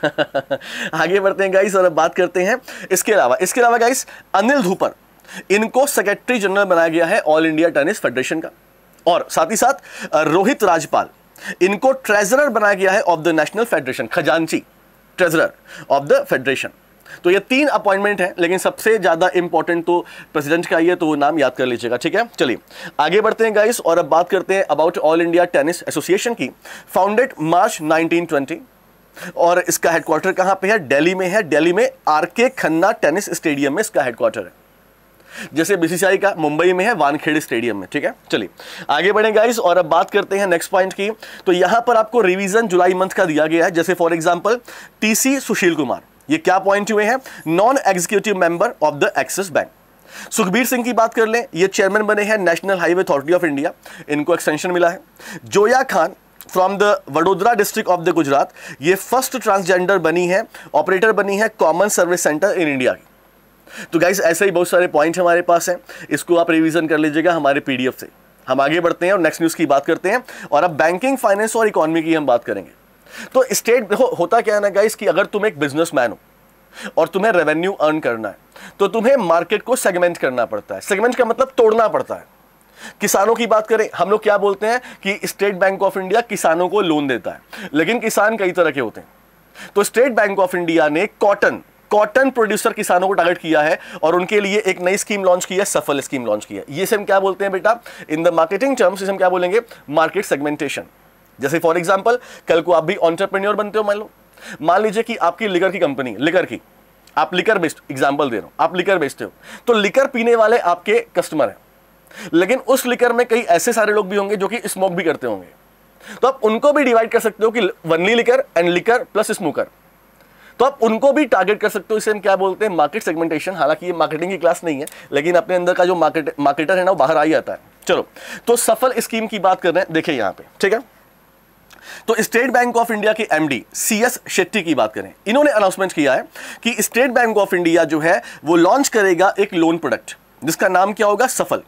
आगे बढ़ते हैं गाइस और अब बात करते हैं इसके अलावा इसके अलावा गाइस अनिल धूपर इनको सेक्रेटरी जनरल बनाया गया है ऑल इंडिया टेनिस फेडरेशन का और साथ ही साथ रोहित राजपाल इनको ट्रेजरर बनाया गया है ऑफ द नेशनल फेडरेशन खजांची ट्रेजरर ऑफ द फेडरेशन तो ये तीन अपॉइंटमेंट हैं लेकिन सबसे ज़्यादा इंपॉर्टेंट तो प्रेसिडेंट का ही है तो वो नाम याद कर लीजिएगा ठीक है चलिए आगे बढ़ते हैं गाइस और अब बात करते हैं about All India Tennis Association की फाउंडेड मार्च 1920 और इसका हेडक्वार्टर कहां पे है दिल्ली में है दिल्ली में आर के खन्ना टेनिस स्टेडियम में इसका हेडक्वार्टर है जैसे बीसीसीआई का मुंबई में है वानखेड़े स्टेडियम में ठीक है चलिए आगे बढ़े गाइस और अब बात करते हैं नेक्स्ट पॉइंट की तो यहां पर आपको रिवीजन जुलाई मंथ का दिया गया है जैसे for example TC Sushil Kumar ये क्या पॉइंट हुए हैं non executive member of the Axis Bank Sukhbir Singh की बात कर लें ये चेयरमैन बने हैं National Highway Authority of India इनको एक्सटेंशन मिला है Zoya Khan from the Vadodara district of the Gujarat ये फर्स्ट ट्रांसजेंडर बनी है ऑपरेटर बनी है common service centre in India की तो गाइज ऐसे ही बहुत सारे पॉइंट हमारे पास हैं इसको आप रिविजन कर लीजिएगा हमारे पी से हम आगे बढ़ते हैं और नेक्स्ट न्यूज़ की बात करते हैं और अब बैंकिंग फाइनेंस और इकोनॉमी की हम बात करेंगे तो स्टेट देखो होता क्या है ना गाइस कि अगर तुम एक बिजनेसमैन हो और तुम्हें रेवेन्यू अर्न करना है तो तुम्हें मार्केट को सेगमेंट करना पड़ता है सेगमेंट का मतलब तोड़ना पड़ता है किसानों की बात करें हम लोग क्या बोलते हैं कि स्टेट बैंक ऑफ इंडिया किसानों को लोन देता है लेकिन किसान कई तरह के होते हैं तो स्टेट बैंक ऑफ इंडिया ने कॉटन कॉटन प्रोड्यूसर किसानों को टारगेट किया है और उनके लिए एक नई स्कीम लॉन्च की है सफल स्कीम लॉन्च की है ये से हम क्या बोलते हैं बेटा इन द मार्केटिंग टर्म्स इसे हम क्या बोलेंगे मार्केट सेगमेंटेशन जैसे फॉर एग्जाम्पल कल को आप भी ऑन्टरप्रेन्योर बनते हो मान लो मान लीजिए कि आपकी लिकर की कंपनी लिकर की आप लिकर बेस्ट एग्जाम्पल दे रहा हूं आप लिकर बेचते हो तो लिकर पीने वाले आपके कस्टमर हैं लेकिन उस लिकर में कई ऐसे सारे लोग भी होंगे जो कि स्मोक भी करते होंगे तो आप उनको भी डिवाइड कर सकते हो कि only liquor and liquor plus smoker तो आप उनको भी टारगेट कर सकते हो इसे हम क्या बोलते हैं मार्केट सेगमेंटेशन हालांकि ये मार्केटिंग की क्लास नहीं है लेकिन अपने अंदर का जो मार्केट मार्केटर है ना वो बाहर आ ही आता है चलो तो सफल स्कीम की बात कर रहे हैं देखिए यहां पे ठीक है तो स्टेट बैंक ऑफ इंडिया के एमडी सीएस शेट्टी की बात करें इन्होंने अनाउंसमेंट किया है कि स्टेट बैंक ऑफ इंडिया जो है वो लॉन्च करेगा एक लोन प्रोडक्ट जिसका नाम क्या होगा सफल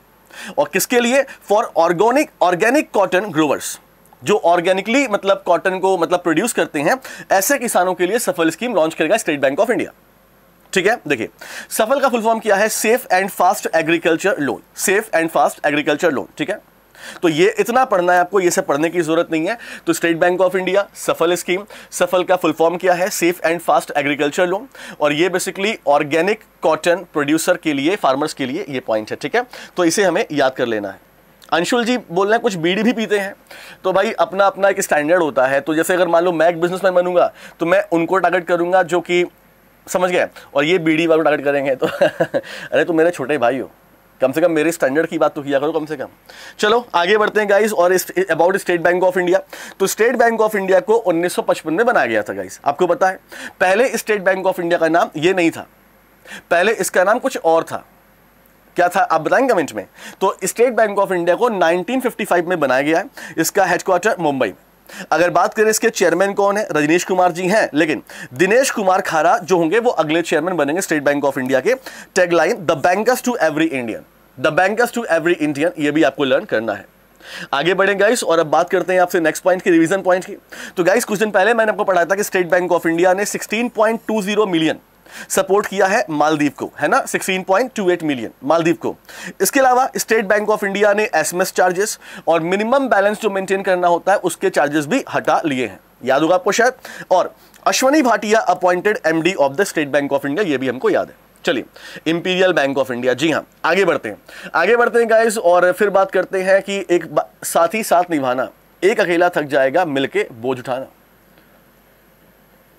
और किसके लिए for organic organic cotton growers जो ऑर्गेनिकली मतलब कॉटन को मतलब प्रोड्यूस करते हैं ऐसे किसानों के लिए सफल स्कीम लॉन्च करेगा स्टेट बैंक ऑफ इंडिया ठीक है देखिए सफल का फुल फॉर्म क्या है safe and fast agriculture loan safe and fast agriculture loan ठीक है तो ये इतना पढ़ना है आपको ये सब पढ़ने की जरूरत नहीं है तो State Bank of India SAFAL scheme SAFAL का फुल फॉर्म क्या है safe and fast agriculture loan और ये बेसिकली ऑर्गेनिक कॉटन प्रोड्यूसर के लिए फार्मर्स के लिए ये पॉइंट है ठीक है तो इसे हमें याद कर लेना है अंशुल जी बोल रहे हैं कुछ बीड़ी भी पीते हैं तो भाई अपना अपना एक स्टैंडर्ड होता है तो जैसे अगर मान लो मैं एक बिजनेसमैन बनूंगा तो मैं उनको टारगेट करूंगा जो कि समझ गए और ये बीड़ी वालों टारगेट करेंगे तो अरे तुम मेरे छोटे भाई हो कम से कम मेरे स्टैंडर्ड की बात तो किया करो कम से कम चलो आगे बढ़ते हैं गाइस और about State Bank of India तो स्टेट बैंक ऑफ इंडिया को 1955 में बनाया गया था गाइस आपको पता है पहले स्टेट बैंक ऑफ इंडिया का नाम ये नहीं था पहले इसका नाम कुछ और था क्या था आप बताएंगे कमेंट में तो स्टेट बैंक ऑफ इंडिया को नाइनटीन में बनाया गया है इसका हेडक्वार्टर मुंबई में अगर बात करें इसके चेयरमैन कौन है रजनीश कुमार जी हैं लेकिन दिनेश कुमार खारा जो होंगे वो अगले चेयरमैन बनेंगे स्टेट बैंक ऑफ इंडिया के tagline the bankers to every Indian the bankers to every Indian ये भी आपको लर्न करना है आगे बढ़े गाइस और अब बात करते हैं आपसे नेक्स्ट पॉइंट की रिवीजन पॉइंट की तो गाइस कुछ दिन पहले मैंने आपको पढ़ाया था कि स्टेट बैंक ऑफ इंडिया ने 16.20 मिलियन सपोर्ट किया है मालदीव को है ना 16.28 मिलियन मालदीव को इसके अलावा स्टेट बैंक ऑफ इंडिया ने एसएमएस चार्जेस और मिनिमम बैलेंस जो मेंटेन करना होता है उसके चार्जेस भी हटा लिए हैं याद होगा आपको शायद और Ashwani Bhatia appointed MD of the State Bank of India ये भी हमको याद है चलिए इंपीरियल बैंक ऑफ इंडिया जी हाँ आगे बढ़ते हैं आगे बढ़ते हैं गाइज और फिर बात करते हैं कि एक साथ ही साथ निभाना एक अकेला थक जाएगा मिलके बोझ उठाना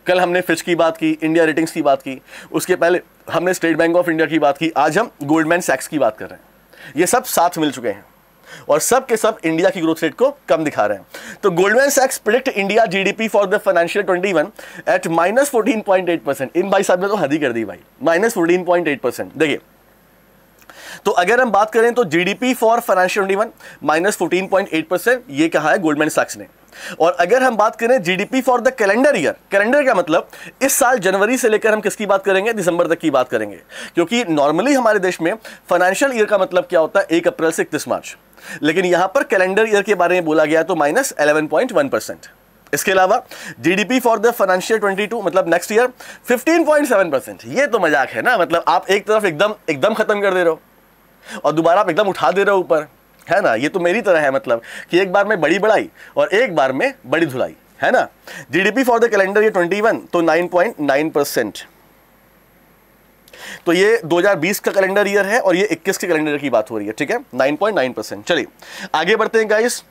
कल हमने फिच की बात की इंडिया रेटिंग्स की बात की उसके पहले हमने स्टेट बैंक ऑफ इंडिया की बात की आज हम गोल्डमैन सैक्स की बात कर रहे हैं ये सब साथ मिल चुके हैं और सब के सब इंडिया की ग्रोथ रेट को कम दिखा रहे हैं तो गोल्डमैन सैक्स predict India GDP for the financial 21 at minus 14.8 percent इन भाई साहब ने तो हद ही कर दी भाई माइनस 14.8 परसेंट देखिए तो अगर हम बात करें तो GDP for financial 21 minus eight percent यह कहा है गोल्डमैन सैक्स ने और अगर हम बात करें GDP for the calendar year calendar का मतलब इस साल जनवरी से लेकर हम किसकी बात करेंगे दिसंबर तक की बात करेंगे क्योंकि नॉर्मली हमारे देश में फाइनेंशियल ईयर का मतलब क्या होता है एक अप्रैल से इकतीस मार्च लेकिन यहां पर कैलेंडर ईयर के बारे में बोला गया तो माइनस इसके अलावा जीडीपी फॉर द फाइनेंशियल 22 मतलब नेक्स्ट ईयर 15.7 परसेंट ये तो मजाक है ना मतलब आप एक तरफ एकदम एकदम खत्म कर दे रहे हो और दोबारा आप एकदम उठा दे रहे हो ऊपर है ना ये तो मेरी तरह है मतलब कि एक बार में बड़ी बढ़ाई और एक बार में बड़ी धुलाई है ना जीडीपी फॉर द कैलेंडर ये 21 तो 9.9 परसेंट तो ये 2020 का कैलेंडर ईयर है और ये 21 के कैलेंडर की बात हो रही है ठीक है 9.9 परसेंट चलिए आगे बढ़ते हैं गाइस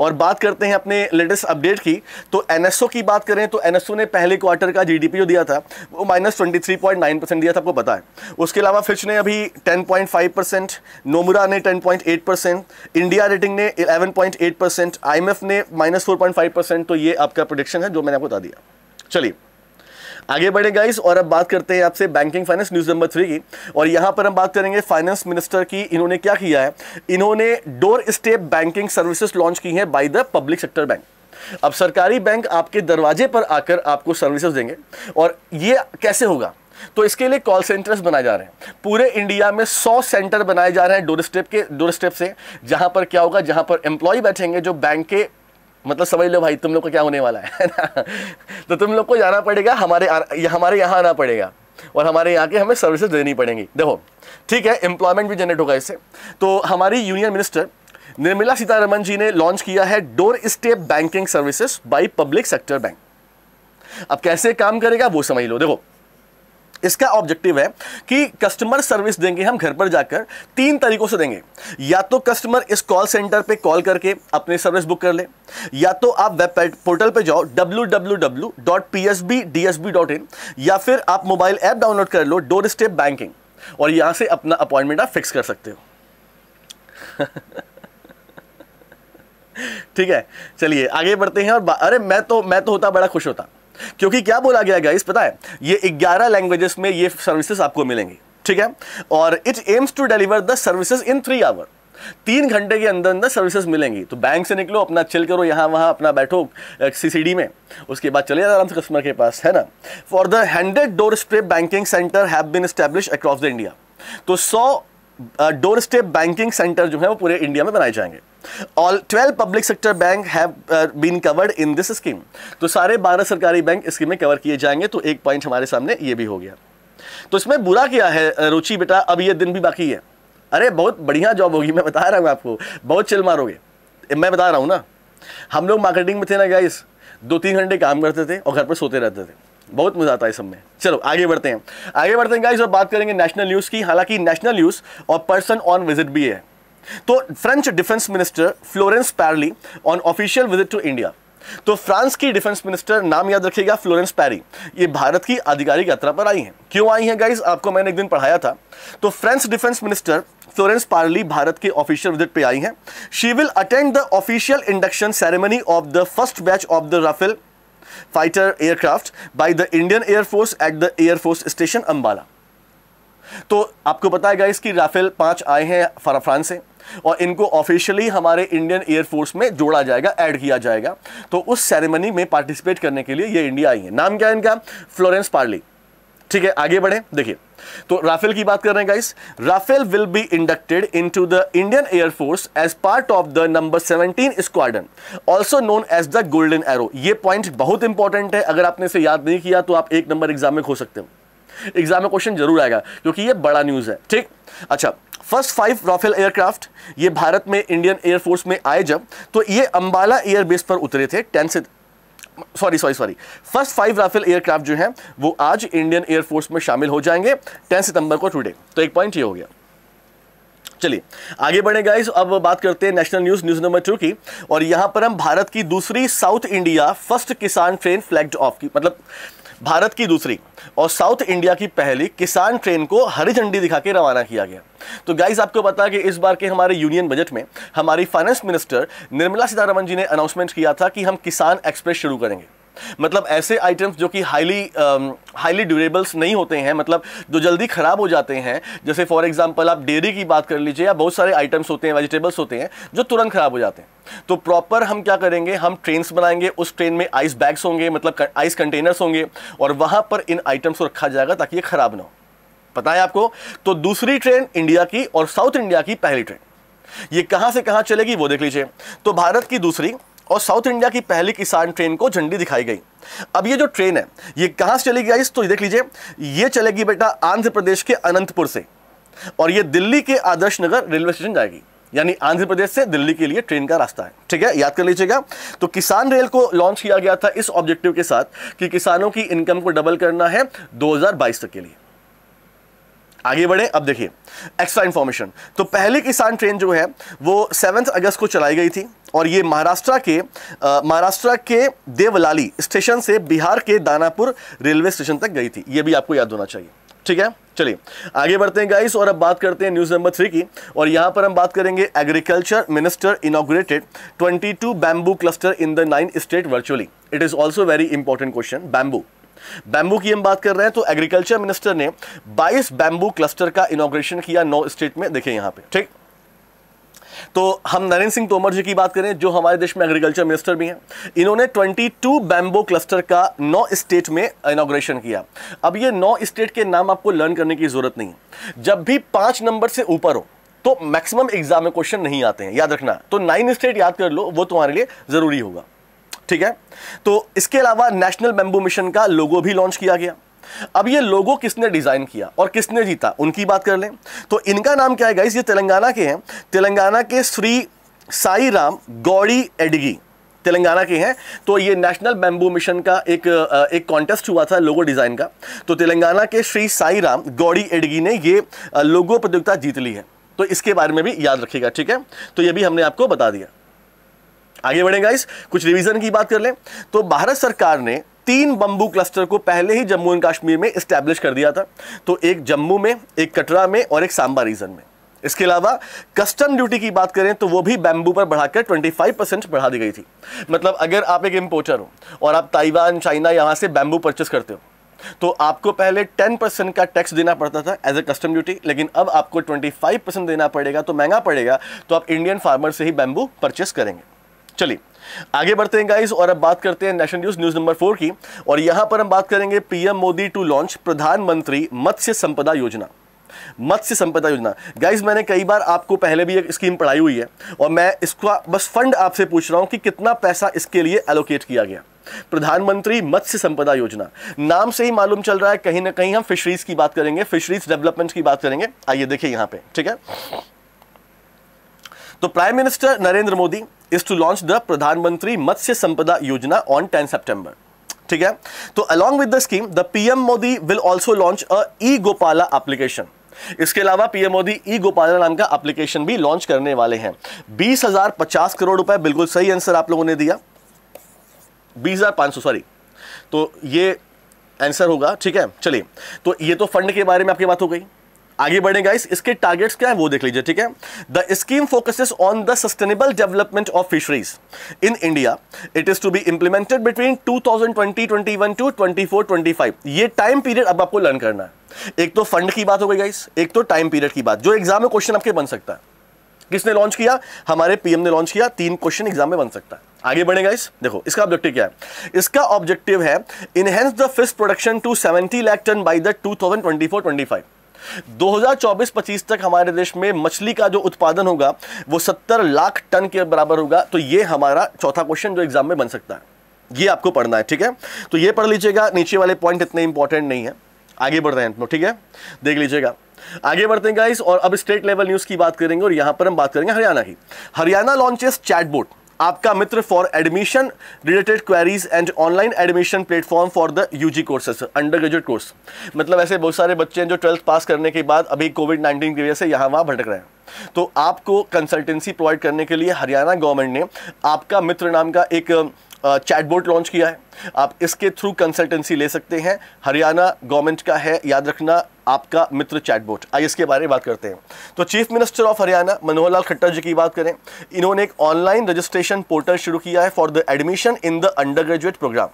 और बात करते हैं अपने लेटेस्ट अपडेट की तो एनएसओ की बात करें तो एनएसओ ने पहले क्वार्टर का जीडीपी जो दिया था वो माइनस ट्वेंटी थ्री पॉइंट दिया था आपको पता है उसके अलावा फिच ने अभी ten point five percent Nomura ने ten point eight percent India rating ने eleven point eight percent I M F ने minus four point five percent तो ये आपका प्रोडिक्शन है जो मैंने आपको बता दिया चलिए आगे बढ़े गाइस और अब बात करते हैं आपसे banking finance news number three की और यहाँ पर हम बात करेंगे फाइनेंस मिनिस्टर की इन्होंने क्या किया है इन्होंने doorstep banking services launch की है by the public sector bank अब सरकारी बैंक आपके दरवाजे पर आकर आपको सर्विसेज देंगे और ये कैसे होगा तो इसके लिए कॉल सेंटर्स बनाए जा रहे हैं पूरे इंडिया में 100 सेंटर बनाए जा रहे हैं डोर स्टेप के डोर स्टेप से जहां पर क्या होगा जहां पर एम्प्लॉय बैठेंगे जो बैंक के मतलब समझ लो भाई तुम लोग को क्या होने वाला है ना तो तुम लोग को जाना पड़ेगा हमारे आ, हमारे यहाँ आना पड़ेगा और हमारे यहाँ के हमें सर्विसेज देनी पड़ेंगी देखो ठीक है एम्प्लॉयमेंट भी जनरेट होगा इससे तो हमारी यूनियन मिनिस्टर निर्मला सीतारमन जी ने लॉन्च किया है doorstep banking services by public sector bank अब कैसे काम करेगा वो समझ लो देखो इसका ऑब्जेक्टिव है कि कस्टमर सर्विस देंगे हम घर पर जाकर तीन तरीकों से देंगे या तो कस्टमर इस कॉल सेंटर पे कॉल करके अपनी सर्विस बुक कर ले या तो आप वेब पोर्टल पे जाओ www.psbdsb.in या फिर आप मोबाइल ऐप डाउनलोड कर लो डोर स्टेप बैंकिंग और यहां से अपना अपॉइंटमेंट आप फिक्स कर सकते हो ठीक है चलिए आगे बढ़ते हैं और अरे मैं तो मैं तो होता बड़ा खुश होता क्योंकि क्या बोला गया गाइस पता है ये 11 लैंग्वेजेस में ये सर्विसेज आपको मिलेंगी ठीक है और it aims to deliver the services in three hour तीन घंटे के अंदर अंदर सर्विसेज मिलेंगी तो बैंक से निकलो अपना चिल करो यहाँ वहाँ अपना बैठो सीसीडी में उसके बाद चले आराम से कस्टमर के पास है ना for the hundred doorstep banking centre have been establish across the India तो सौ डोर स्टेप बैंकिंग सेंटर जो है वो पूरे इंडिया में बनाए जाएंगे all twelve public sector bank have been covered in this scheme तो सारे बारह सरकारी बैंक स्कीम में कवर किए जाएंगे तो एक पॉइंट हमारे सामने ये भी हो गया तो इसमें बुरा क्या है रुचि बेटा अब ये दिन भी बाकी है अरे बहुत बढ़िया जॉब होगी मैं बता रहा हूँ आपको बहुत चिल मारोगे मैं बता रहा हूँ ना हम लोग मार्केटिंग में थे ना गाइस दो तीन घंटे काम करते थे और घर पर सोते रहते थे बहुत मज़ा आता है सब में चलो आगे बढ़ते हैं आगे बढ़ते हैं गाइस और बात करेंगे नेशनल न्यूज़ की हालांकि नेशनल न्यूज़ और पर्सन ऑन विजिट भी है तो French defence minister Florence Parly on official visit to India तो फ्रांस की डिफेंस मिनिस्टर नाम याद रखिएगा फ्लोरेंस पैरी ये भारत की आधिकारिक यात्रा पर आई हैं क्यों आई हैं गाइस आपको मैंने एक दिन पढ़ाया था तो French defence minister Florence Parly Bharat के ऑफिशियल विजिट पे आई हैं she will attend the official induction ceremony of the first batch of the Rafale fighter aircraft by the Indian Air Force at the Air Force station Ambala तो आपको पता है इसकी कि राफेल पांच आए हैं फ्रांस से और इनको ऑफिशियली हमारे इंडियन एयरफोर्स में जोड़ा जाएगा ऐड किया जाएगा तो उस सेरेमनी में पार्टिसिपेट करने के लिए ये इंडिया आई है नाम क्या है इनका फ्लोरेंस पार्ली ठीक है आगे बढ़े देखिए तो राफेल की बात कर रहे हैं Rafale will be inducted into the Indian Air Force as part of the number 17 squadron also known as the golden arrow ये पॉइंट बहुत इंपॉर्टेंट है अगर आपने इसे याद नहीं किया तो आप एक नंबर एग्जाम में खो सकते हो एग्जाम में क्वेश्चन जरूर आएगा क्योंकि ये बड़ा न्यूज है ठीक अच्छा फर्स्ट फाइव राफेल एयरक्राफ्ट ये भारत में इंडियन एयरफोर्स में आए जब तो ये अंबाला एयरबेस पर उतरे थे tenth sorry sorry sorry first five Rafale aircraft जो हैं वो आज इंडियन एयरफोर्स में शामिल हो जाएंगे टेन सितंबर को टुडे तो एक पॉइंट ये हो गया चलिए आगे बढ़े गाइस अब बात करते हैं national news news number two की और यहां पर हम भारत की दूसरी South India first Kisan train flag off की मतलब भारत की दूसरी और साउथ इंडिया की पहली किसान ट्रेन को हरी झंडी दिखा के रवाना किया गया तो गाइज आपको पता है कि इस बार के हमारे यूनियन बजट में हमारी फाइनेंस मिनिस्टर निर्मला सीतारमन जी ने अनाउंसमेंट किया था कि हम किसान एक्सप्रेस शुरू करेंगे मतलब ऐसे आइटम्स जो कि हाईली हाईली ड्यूरेबल्स नहीं होते हैं मतलब जो जल्दी ख़राब हो जाते हैं जैसे फॉर एग्जांपल आप डेयरी की बात कर लीजिए या बहुत सारे आइटम्स होते हैं वेजिटेबल्स होते हैं जो तुरंत ख़राब हो जाते हैं तो प्रॉपर हम क्या करेंगे हम ट्रेन्स बनाएंगे उस ट्रेन में आइस बैग्स होंगे मतलब आइस कंटेनर्स होंगे और वहाँ पर इन आइटम्स को रखा जाएगा ताकि ये ख़राब ना हो पता है आपको तो दूसरी ट्रेन इंडिया की और साउथ इंडिया की पहली ट्रेन ये कहाँ से कहाँ चलेगी वो देख लीजिए तो भारत की दूसरी और साउथ इंडिया की पहली किसान ट्रेन को झंडी दिखाई गई अब ये जो ट्रेन है ये कहाँ से चलेगी आइस तो देख लीजिए ये चलेगी बेटा आंध्र प्रदेश के अनंतपुर से और ये दिल्ली के आदर्श नगर रेलवे स्टेशन जाएगी यानी आंध्र प्रदेश से दिल्ली के लिए ट्रेन का रास्ता है ठीक है याद कर लीजिएगा तो किसान रेल को लॉन्च किया गया था इस ऑब्जेक्टिव के साथ कि किसानों की इनकम को डबल करना है 2022 तक के लिए आगे बढ़े अब देखिए एक्स्ट्रा इंफॉर्मेशन तो पहली किसान ट्रेन जो है वो सेवेंथ अगस्त को चलाई गई थी और ये महाराष्ट्र के महाराष्ट्र के देवलाली स्टेशन से बिहार के दानापुर रेलवे स्टेशन तक गई थी ये भी आपको याद होना चाहिए ठीक है चलिए आगे बढ़ते हैं गाइस और अब बात करते हैं न्यूज़ नंबर थ्री की और यहाँ पर हम बात करेंगे agriculture minister inaugurated 22 bamboo cluster in the nine state virtually it is also very important question bamboo bamboo की हम बात कर रहे हैं तो एग्रीकल्चर मिनिस्टर ने 22 बैम्बू क्लस्टर का इनोग्रेशन किया नौ स्टेट में देखिए यहाँ पे ठीक तो हम नरेंद्र सिंह तोमर जी की बात करें जो हमारे देश में एग्रीकल्चर मिनिस्टर भी हैं इन्होंने 22 बैम्बो क्लस्टर का नौ स्टेट में इनाग्रेशन किया अब ये नौ स्टेट के नाम आपको लर्न करने की ज़रूरत नहीं जब भी पांच नंबर से ऊपर हो तो मैक्सिमम एग्जाम में क्वेश्चन नहीं आते हैं याद रखना तो नाइन स्टेट याद कर लो वो तुम्हारे लिए ज़रूरी होगा ठीक है तो इसके अलावा नेशनल बैम्बू मिशन का लोगो भी लॉन्च किया गया अब ये लोगो किसने डिज़ाइन किया और किसने जीता उनकी बात कर लें तो इनका नाम क्या है गाइस ये तेलंगाना के हैं तेलंगाना के श्री साई राम गौड़ी एडगी तेलंगाना के हैं तो ये नेशनल बैम्बू मिशन का एक एक कॉन्टेस्ट हुआ था लोगो डिज़ाइन का तो तेलंगाना के श्री साई राम गौड़ी एडगी ने ये लोगो प्रतियोगिता जीत ली है तो इसके बारे में भी याद रखिएगा ठीक है तो ये भी हमने आपको बता दिया आगे बढ़ेगा इस कुछ रिवीजन की बात कर लें तो भारत सरकार ने तीन बम्बू क्लस्टर को पहले ही जम्मू एंड कश्मीर में इस्टेब्लिश कर दिया था तो एक जम्मू में एक कटरा में और एक सांबा रीजन में इसके अलावा कस्टम ड्यूटी की बात करें तो वो भी बैम्बू पर बढ़ाकर 25 परसेंट बढ़ा दी गई थी मतलब अगर आप एक इम्पोर्टर हो और आप ताइवान चाइना यहाँ से बैम्बू परचेस करते हो तो आपको पहले 10 परसेंट का टैक्स देना पड़ता था एज ए कस्टम ड्यूटी लेकिन अब आपको 25 परसेंट देना पड़ेगा तो महंगा पड़ेगा तो आप इंडियन फार्मर से ही बैम्बू परचेस करेंगे चलिए आगे बढ़ते हैं गाइस और अब बात करते हैं national news news number four की और यहां पर हम बात करेंगे पीएम मोदी टू लॉन्च प्रधानमंत्री मत्स्य संपदा योजना मत्स्य संपदा योजना गाइस मैंने कई बार आपको पहले भी एक स्कीम पढ़ाई हुई है और मैं इसका बस फंड आपसे पूछ रहा हूं कि कितना पैसा इसके लिए एलोकेट किया गया प्रधानमंत्री मत्स्य संपदा योजना नाम से ही मालूम चल रहा है कहीं ना कहीं हम फिशरीज की बात करेंगे फिशरीज डेवलपमेंट की बात करेंगे आइए देखिए यहां पे ठीक है तो prime minister Narendra Modi is to launch the Pradhan Mantri Matsya संपदा योजना ऑन टेन सेप्टेंबर ठीक है तो along with the scheme the PM Modi will also launch a e Gopala application इसके अलावा पीएम मोदी ई गोपाला नाम का एप्लीकेशन भी लॉन्च करने वाले हैं बीस हजार पचास करोड़ रुपए बिल्कुल सही आंसर आप लोगों ने दिया बीस हजार पांच सौ सॉरी तो ये आंसर होगा ठीक है चलिए तो ये तो फंड के बारे में आपकी बात हो गई आगे बढ़े गाइस इसके टारगेट्स क्या है वो देख लीजिए ठीक है the scheme focuses on the sustainable development of fisheries in India it is to be implemented between 2020 21 to 24 25 ये टाइम पीरियड अब आपको लर्न करना है एक तो फंड की बात हो गई गाइस एक तो टाइम पीरियड की बात जो एग्जाम में क्वेश्चन आपके बन सकता है किसने लॉन्च किया हमारे पीएम ने लॉन्च किया तीन क्वेश्चन एग्जाम में बन सकता है आगे बढ़े गाइस देखो इसका ऑब्जेक्टिव क्या है इसका ऑब्जेक्टिव है enhance the fish production to 70 lakh tonne by the 2024-25 2024-25 तक हमारे देश में मछली का जो उत्पादन होगा वो 70 लाख टन के बराबर होगा तो ये हमारा चौथा क्वेश्चन जो एग्जाम में बन सकता है ये आपको पढ़ना है ठीक है तो ये पढ़ लीजिएगा नीचे वाले पॉइंट इतने इंपॉर्टेंट नहीं है आगे बढ़ रहे हैं तो ठीक है देख लीजिएगा आगे बढ़ते हैं गाइस और अब स्टेट लेवल न्यूज़ की बात करेंगे और यहां पर हम बात करेंगे हरियाणा की Haryana launches chatbot Aapka Mitra for admission related queries and online admission platform for the UG courses undergraduate course मतलब ऐसे बहुत सारे बच्चे हैं जो ट्वेल्थ पास करने के बाद अभी कोविड नाइन्टीन की वजह से यहाँ वहाँ भटक रहे हैं तो आपको कंसल्टेंसी प्रोवाइड करने के लिए हरियाणा गवर्नमेंट ने आपका मित्र नाम का एक चैटबोर्ड लॉन्च किया है आप इसके थ्रू कंसल्टेंसी ले सकते हैं हरियाणा गवर्नमेंट का है याद रखना आपका मित्र चैटबोर्ड आइए इसके बारे में बात करते हैं तो chief minister of Haryana Manohar Lal Khattar ji की बात करें इन्होंने एक ऑनलाइन रजिस्ट्रेशन पोर्टल शुरू किया है for the admission in the undergraduate programme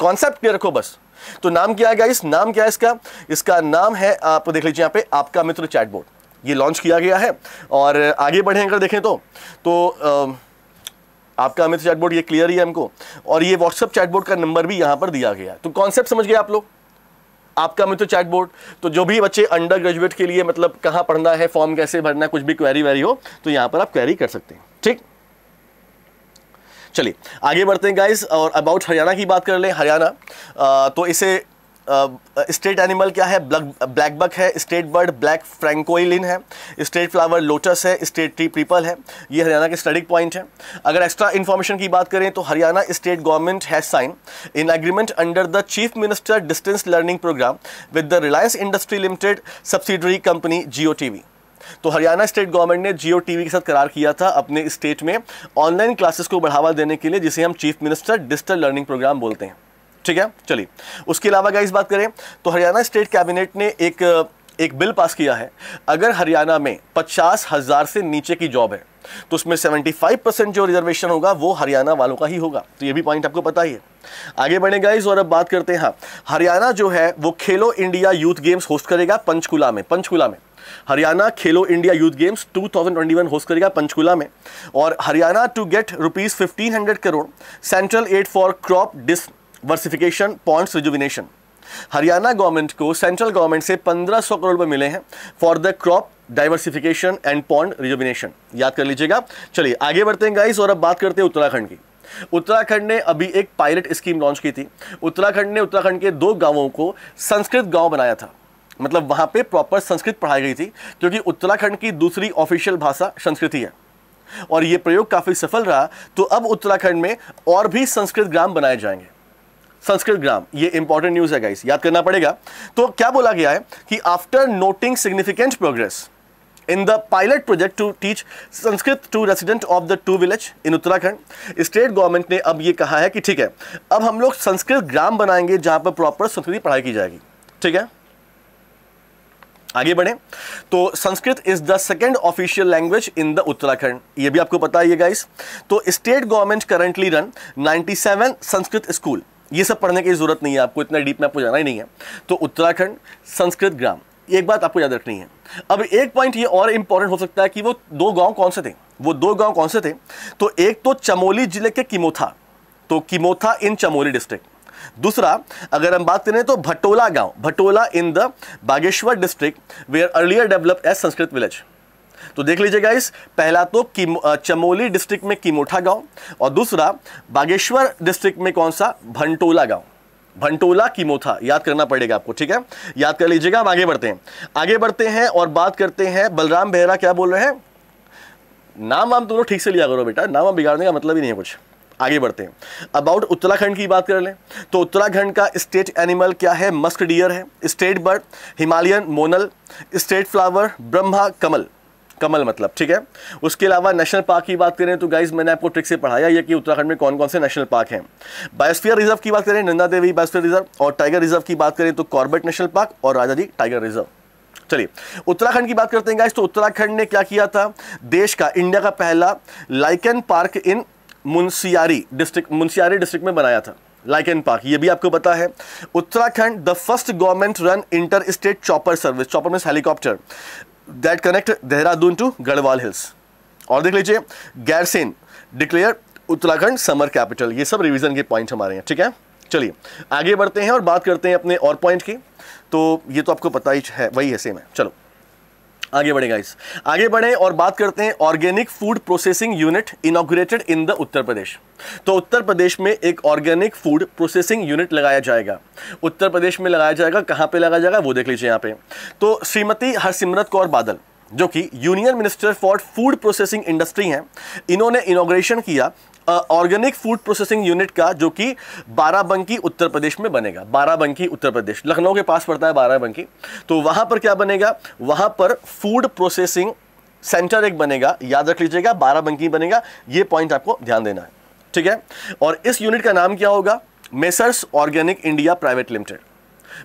concept clear रखो बस तो नाम क्या है गाइस नाम क्या है इसका इसका नाम है आप देख लीजिए यहाँ पे आपका मित्र चैटबोर्ड ये लॉन्च किया गया है और आगे बढ़े अगर देखें तो तो आ, आपका अमित चैटबोर्ड ये क्लियर ही है हमको और ये व्हाट्सअप चैटबोर्ड का नंबर भी यहाँ पर दिया गया तो कॉन्सेप्ट समझ गए आप लोग आपका मित्र चैट बोर्ड तो जो भी बच्चे अंडर ग्रेजुएट के लिए मतलब कहाँ पढ़ना है फॉर्म कैसे भरना है कुछ भी क्वेरी वैरी हो तो यहाँ पर आप क्वेरी कर सकते हैं ठीक चलिए आगे बढ़ते हैं गाइस और अबाउट हरियाणा की बात कर लें हरियाणा तो इसे स्टेट एनिमल क्या है ब्लैक ब्लैक बक है स्टेट बर्ड ब्लैक फ्रेंकोइलिन है स्टेट फ्लावर लोटस है स्टेट ट्री पीपल है ये हरियाणा के स्टडी पॉइंट है अगर एक्स्ट्रा इन्फॉर्मेशन की बात करें तो Haryana state government has sign in agreement under the chief minister distance learning programme with the Reliance industry limited subsidiary company Jio TV तो हरियाणा स्टेट गवर्नमेंट ने जियो टीवी के साथ करार किया था अपने स्टेट में ऑनलाइन क्लासेस को बढ़ावा देने के लिए जिसे हम chief minister digital learning programme बोलते हैं ठीक है चलिए उसके अलावा अगर इस बात करें तो हरियाणा स्टेट कैबिनेट ने एक एक बिल पास किया है अगर हरियाणा में पचास हज़ार से नीचे की जॉब है तो उसमें 75 परसेंट जो रिजर्वेशन होगा वो हरियाणा वालों का ही होगा तो ये भी पॉइंट आपको पता ही है आगे बढ़े गाइज और अब बात करते हैं हाँ हरियाणा जो है वो खेलो इंडिया यूथ गेम्स होस्ट करेगा पंचकुला में पंचकुला में हरियाणा खेलो इंडिया यूथ गेम्स 2021 होस्ट करेगा पंचकुला में और Haryana to get rupees fifteen crore central aid for crop diversification ponds rejuvenation Haryana government को सेंट्रल गवर्नमेंट से 1500 करोड़ रुपए मिले हैं for the crop diversification and pond rejuvenation याद कर लीजिएगा चलिए आगे बढ़ते हैं गाइस और अब बात करते हैं उत्तराखंड की उत्तराखंड ने अभी एक पायलट स्कीम लॉन्च की थी उत्तराखंड ने उत्तराखंड के दो गांवों को संस्कृत गांव बनाया था मतलब वहाँ पे प्रॉपर संस्कृत पढ़ाई गई थी क्योंकि उत्तराखंड की दूसरी ऑफिशियल भाषा संस्कृति है और ये प्रयोग काफ़ी सफल रहा तो अब उत्तराखंड में और भी संस्कृत ग्राम बनाए जाएंगे संस्कृत ग्राम ये इंपॉर्टेंट न्यूज़ है गाइस याद करना पड़ेगा तो क्या बोला गया है कि after noting significant progress in the pilot project to teach Sanskrit to resident of the two village in Uttarakhand state government ने अब ये कहा है कि ठीक है अब हम लोग संस्कृत ग्राम बनाएंगे जहां पर प्रॉपर संस्कृति पढ़ाई की जाएगी ठीक है आगे बढ़े तो Sanskrit is the second official language in the Uttarakhand ये भी आपको पता ही है गाइस तो state government currently run 97 Sanskrit school ये सब पढ़ने की ज़रूरत नहीं है आपको इतना डीप में आपको जाना ही नहीं है तो उत्तराखंड संस्कृत ग्राम एक बात आपको याद रखनी है अब एक पॉइंट ये और इम्पॉर्टेंट हो सकता है कि वो दो गांव कौन से थे वो दो गांव कौन से थे तो एक तो चमोली जिले के किमोथा तो किमोथा इन चमोली डिस्ट्रिक्ट दूसरा अगर हम बात करें तो भटोला गांव Bhatola in the Bageshwar district where earlier develop as Sanskrit village तो देख लीजिएगा इस पहला तो चमोली डिस्ट्रिक्ट में किमोठा गांव और दूसरा बागेश्वर डिस्ट्रिक्ट में कौन सा भंटोला गांव भंटोला किमोथा याद करना पड़ेगा आपको ठीक है याद कर लीजिएगा हम आगे बढ़ते हैं आगे बढ़ते हैं और बात करते हैं बलराम बेहरा क्या बोल रहे हैं नाम वाम तुम तो लोग ठीक से लिया करो बेटा नाम वाम बिगाड़ने का मतलब ही नहीं है कुछ आगे बढ़ते हैं अबाउट उत्तराखंड की बात कर लें तो उत्तराखंड का स्टेट एनिमल क्या है मस्क डियर है state bird Himalayan monal state flower Brahma Kamal Kamal मतलब ठीक है उसके अलावा नेशनल पार्क की बात करें तो गाइज मैंने आपको ट्रिक से पढ़ाया ये कि उत्तराखंड में कौन कौन से नेशनल पार्क हैं बायोस्फीयर रिजर्व की बात करें नंदा देवी बायोस्फीयर रिजर्व और टाइगर रिजर्व की बात करें तो कॉर्बेट नेशनल पार्क और राजा जी टाइगर रिजर्व चलिए उत्तराखंड की बात करते हैं गाइज तो उत्तराखंड ने क्या किया था देश का इंडिया का पहला lichen park in Munsiyari district Munsiyari district में बनाया था लाइकन पार्क ये भी आपको पता है Uttarakhand the first government run interstate chopper service chopper mean helicopter that connect Dehradun to Garhwal hills और देख लीजिए Gairsain declare Uttarakhand summer capital ये सब रिवीजन के पॉइंट हमारे हैं ठीक है चलिए आगे बढ़ते हैं और बात करते हैं अपने और पॉइंट की तो ये तो आपको पता ही है वही है सेम है चलो आगे बढ़े गाइस आगे बढ़े और बात करते हैं organic food processing unit inaugurated in the Uttar Pradesh तो उत्तर प्रदेश में एक ऑर्गेनिक फूड प्रोसेसिंग यूनिट लगाया जाएगा उत्तर प्रदेश में लगाया जाएगा कहां पे लगाया जाएगा वो देख लीजिए यहां पे तो श्रीमती हरसिमरत कौर बादल जो कि union minister for food processing industry हैं इन्होंने इनोग्रेशन किया ऑर्गेनिक फूड प्रोसेसिंग यूनिट का जो कि बाराबंकी उत्तर प्रदेश में बनेगा बाराबंकी उत्तर प्रदेश लखनऊ के पास पड़ता है बाराबंकी तो वहां पर क्या बनेगा वहां पर फूड प्रोसेसिंग सेंटर एक बनेगा याद रख लीजिएगा बाराबंकी बनेगा ये पॉइंट आपको ध्यान देना है ठीक है और इस यूनिट का नाम क्या होगा messrs organic India private limited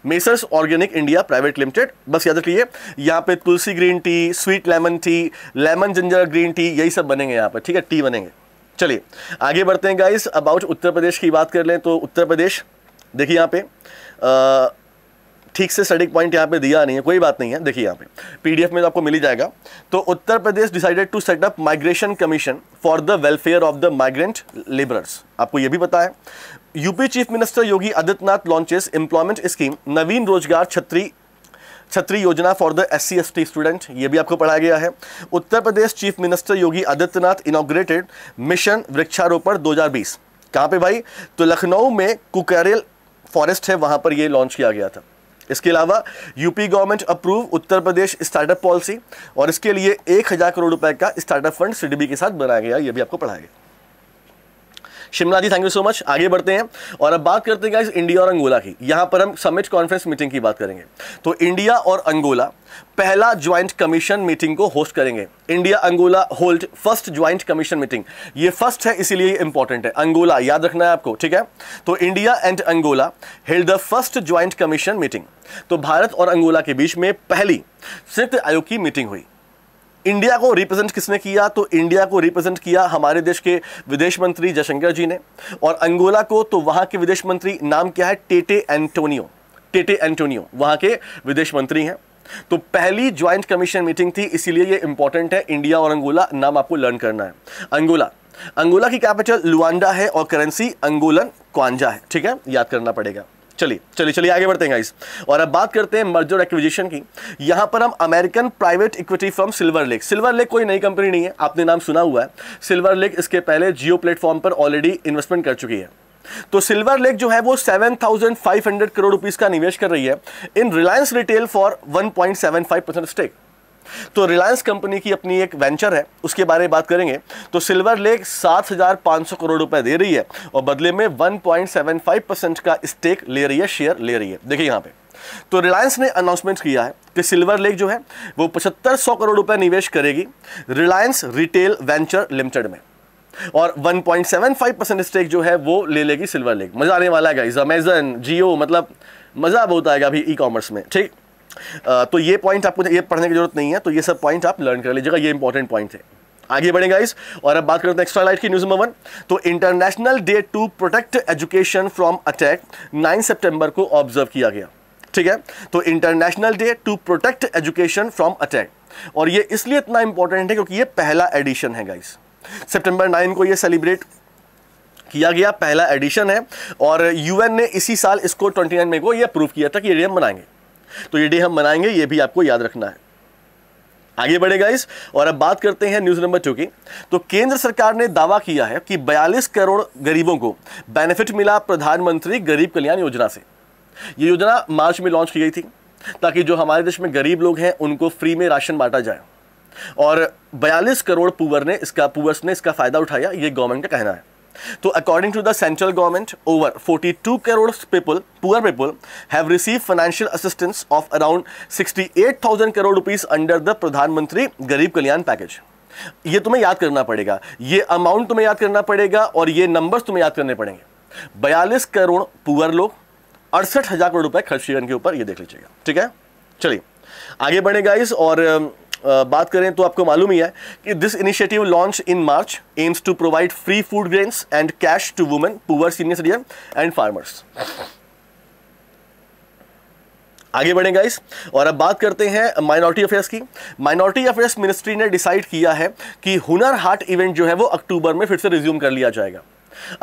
messrs organic India private limited बस याद रखिए यहाँ पे Tulsi green tea sweet lemon tea lemon ginger green tea यही सब बनेंगे यहाँ पे ठीक है टी बनेंगे चलिए आगे बढ़ते हैं गाइस अबाउट उत्तर प्रदेश की बात कर लें तो उत्तर प्रदेश देखिए यहाँ पे ठीक से स्टडी पॉइंट यहाँ पे दिया नहीं है कोई बात नहीं है देखिए यहाँ पे पीडीएफ में तो आपको मिल ही जाएगा तो Uttar Pradesh decided to set up migration commission for the welfare of the migrant labourers आपको ये भी पता है UP chief minister Yogi Adityanath launches employment scheme नवीन रोजगार छत्री छत्री योजना for the S C student ये भी आपको पढ़ाया गया है Uttar Pradesh chief minister Yogi Adityanath inaugurated mission वृक्षारोपण 2020 कहाँ पे भाई तो लखनऊ में कुकरेल फॉरेस्ट है वहाँ पर ये लॉन्च किया गया था इसके अलावा UP government approve Uttar Pradesh startup policy और इसके लिए एक हज़ार करोड़ रुपए का स्टार्टअप फंड सी के साथ बनाया गया ये भी आपको पढ़ाया गया Shimla ji thank you so much आगे बढ़ते हैं और अब बात करते हैं इंडिया और अंगोला की यहाँ पर हम समिट कॉन्फ्रेंस मीटिंग की बात करेंगे तो इंडिया और अंगोला पहला ज्वाइंट कमीशन मीटिंग को होस्ट करेंगे India Angola hold first joint commission meeting ये फर्स्ट है इसीलिए इंपॉर्टेंट है अंगोला याद रखना है आपको ठीक है तो India and Angola held the first joint commission meeting तो भारत और अंगोला के बीच में पहली संयुक्त आयोग की मीटिंग हुई इंडिया को रिप्रेजेंट किसने किया तो इंडिया को रिप्रेजेंट किया हमारे देश के विदेश मंत्री जयशंकर जी ने और अंगोला को तो वहां के विदेश मंत्री नाम क्या है टेटे एंटोनियो टेटे एंटोनियो वहां के विदेश मंत्री हैं तो पहली ज्वाइंट कमीशन मीटिंग थी इसीलिए ये इंपॉर्टेंट है इंडिया और अंगोला नाम आपको लर्न करना है अंगोला अंगोला की कैपिटल लुआंडा है और करेंसी अंगोलन क्वांजा है ठीक है याद करना पड़ेगा चलिए चलिए चलिए आगे बढ़ते हैं गाइस और अब बात करते हैं मर्जर एक्विजिशन की यहां पर हम American private equity firm Silver Lake Silver Lake कोई नई कंपनी नहीं है आपने नाम सुना हुआ है सिल्वर लेक इसके पहले जियो प्लेटफॉर्म पर ऑलरेडी इन्वेस्टमेंट कर चुकी है तो सिल्वर लेक जो है वो 7,500 करोड़ रुपीस का निवेश कर रही है in Reliance Retail for 1.75 percent stake तो रिलायंस कंपनी की अपनी एक वेंचर है उसके बारे में बात करेंगे तो सिल्वर लेक सात हज़ार पाँच सौ करोड़ रुपए दे रही है और बदले में one point seven five percent का स्टेक ले रही है शेयर ले रही है देखिए यहाँ पे तो रिलायंस ने अनाउंसमेंट किया है कि सिल्वर लेक जो है वो पचहत्तर सौ करोड़ रुपए निवेश करेगी रिलायंस रिटेल वेंचर लिमिटेड में और 1.75 परसेंट स्टेक जो है वो ले लेगी सिल्वर लेक मज़ा आने वाला है अमेजन जियो मतलब मज़ा बहुत आएगा अभी ई कॉमर्स में ठीक तो ये पॉइंट आपको ये पढ़ने की जरूरत नहीं है तो ये सब पॉइंट आप लर्न कर लीजिएगा ये इंपॉर्टेंट पॉइंट है आगे बढ़ेंगे इस और अब बात करते हैं एक्स्ट्रा लाइट की न्यूज नंबर वन तो international day to protect education from attack nine सितंबर को ऑब्जर्व किया गया ठीक है तो international day to protect education from attack और ये इसलिए इतना इंपॉर्टेंट है क्योंकि ये पहला एडिशन है गाइस सितंबर नाइन को ये सेलिब्रेट किया गया पहला एडिशन है और यूएन ने इसी साल इसको ट्वेंटी नाइन मई को ये अप्रूव किया था कि ये डे हम मनाएंगे तो ये डे हम मनाएंगे ये भी आपको याद रखना है आगे बढ़ेगा इस और अब बात करते हैं न्यूज़ नंबर टू की तो केंद्र सरकार ने दावा किया है कि 42 करोड़ गरीबों को बेनिफिट मिला प्रधानमंत्री गरीब कल्याण योजना से ये योजना मार्च में लॉन्च की गई थी ताकि जो हमारे देश में गरीब लोग हैं उनको फ्री में राशन बांटा जाए और 42 करोड़ पुअर ने इसका पुअर्स ने इसका फ़ायदा उठाया ये गवर्नमेंट का कहना है तो according to the central government over 42 crore people poor people have receive financial assistance of around 68,000 crore rupees under the प्रधानमंत्री गरीब कल्याण पैकेज ये तुम्हें याद करना पड़ेगा ये अमाउंट तुम्हें याद करना पड़ेगा और ये नंबर्स तुम्हें याद करने पड़ेंगे बयालीस करोड़ पुअर लोग अड़सठ करोड़ रुपए खर्च के ऊपर ये देख लीजिएगा ठीक है चलिए आगे बढ़ेगा इस और बात करें तो आपको मालूम ही है कि this initiative launch in March aims to provide free food grains and cash to women poor senior citizen and farmers आगे बढ़ें गाइस और अब बात करते हैं माइनॉरिटी अफेयर्स की माइनॉरिटी अफेयर्स मिनिस्ट्री ने डिसाइड किया है कि हुनर हाट इवेंट जो है वो अक्टूबर में फिर से रिज्यूम कर लिया जाएगा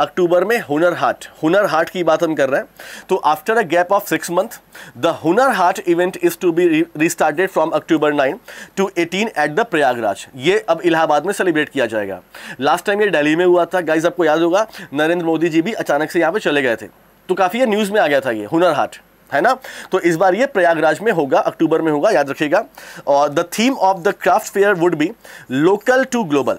अक्टूबर में हुनर हाट हुनर हाट की बात हम कर रहे हैं तो after a gap of six month the Hunar Haat event is to be restarted from October nine to eighteen at the Prayagraj ये अब इलाहाबाद में सेलिब्रेट किया जाएगा लास्ट टाइम ये दिल्ली में हुआ था गाइज आपको याद होगा नरेंद्र मोदी जी भी अचानक से यहाँ पर चले गए थे तो काफ़ी ये न्यूज़ में आ गया था ये हुनर हाट है ना तो इस बार ये प्रयागराज में होगा अक्टूबर में होगा याद रखिएगा और the theme of the craft fair would be local to global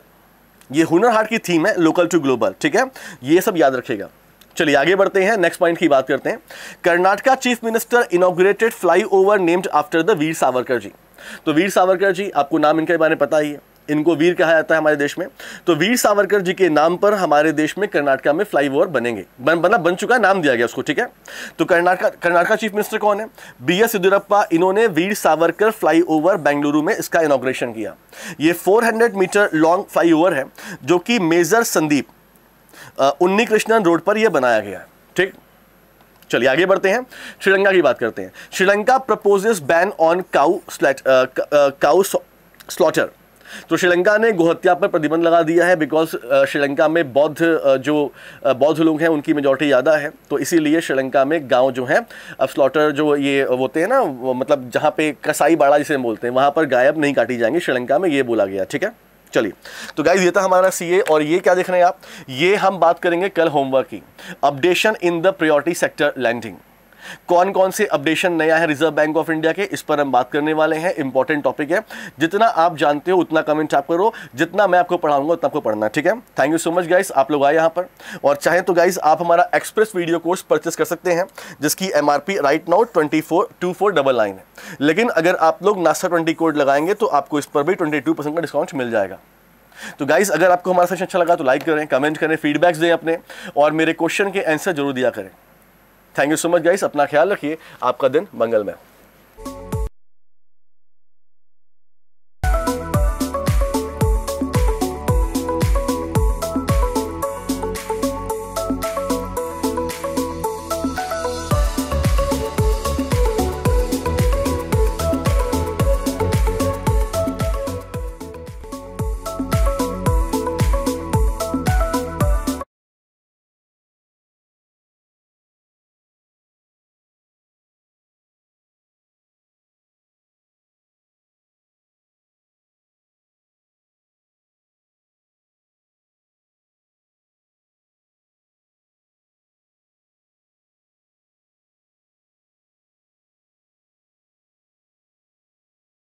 ये हुनर हाट की थीम है लोकल टू ग्लोबल ठीक है ये सब याद रखेगा चलिए आगे बढ़ते हैं नेक्स्ट पॉइंट की बात करते हैं Karnataka chief minister inaugurated flyover named after the Veer Savarkar ji तो वीर सावरकर जी आपको नाम इनके बारे में पता ही है इनको वीर कहा जाता है हमारे देश में तो वीर सावरकर जी के नाम पर हमारे देश में कर्नाटका में फ्लाई ओवर बनेंगे बन बना बन चुका नाम दिया गया उसको ठीक है तो कर्नाटका कर्नाटका चीफ मिनिस्टर कौन है बी एस येदियुरप्पा इन्होंने वीर सावरकर फ्लाई ओवर बेंगलुरु में इसका इनोग्रेशन किया ये 400 मीटर लॉन्ग फ्लाई ओवर है जो कि मेजर संदीप उन्नी कृष्णन रोड पर यह बनाया गया ठीक चलिए आगे बढ़ते हैं श्रीलंका की बात करते हैं Sri Lanka proposes ban on cow cow slaughter तो श्रीलंका ने गोहत्या पर प्रतिबंध लगा दिया है बिकॉज श्रीलंका में बौद्ध जो बौद्ध लोग हैं उनकी मेजोरिटी ज़्यादा है तो इसीलिए श्रीलंका में गांव जो हैं अब स्लॉटर जो ये होते हैं ना मतलब जहाँ पे कसाई बाड़ा जिसे हम बोलते हैं वहाँ पर गायब नहीं काटी जाएंगी श्रीलंका में ये बोला गया ठीक है चलिए तो गाइज ये था हमारा सी और ये क्या देख रहे हैं आप ये हम बात करेंगे कल होमवर्क की updation in the priority sector lending कौन कौन से अपडेशन नया है रिजर्व बैंक ऑफ इंडिया के इस पर हम बात करने वाले हैं इंपॉर्टेंट टॉपिक है जितना आप जानते हो उतना कमेंट आप करो जितना मैं आपको पढ़ाऊंगा उतना आपको पढ़ना ठीक है thank you so much guys आप लोग आए यहां पर और चाहे तो गाइस आप हमारा एक्सप्रेस वीडियो कोर्स परचेस कर सकते हैं जिसकी M right now twenty four है लेकिन अगर आप लोग नास्ता ट्वेंटी कोड लगाएंगे तो आपको इस पर भी ट्वेंटी का डिस्काउंट मिल जाएगा तो गाइज अगर आपको हमारा सेशन अच्छा लगा तो लाइक करें कमेंट करें फीडबैक्स दें अपने और मेरे क्वेश्चन के आंसर जरूर दिया करें thank you so much guys अपना ख्याल रखिए आपका दिन मंगलमय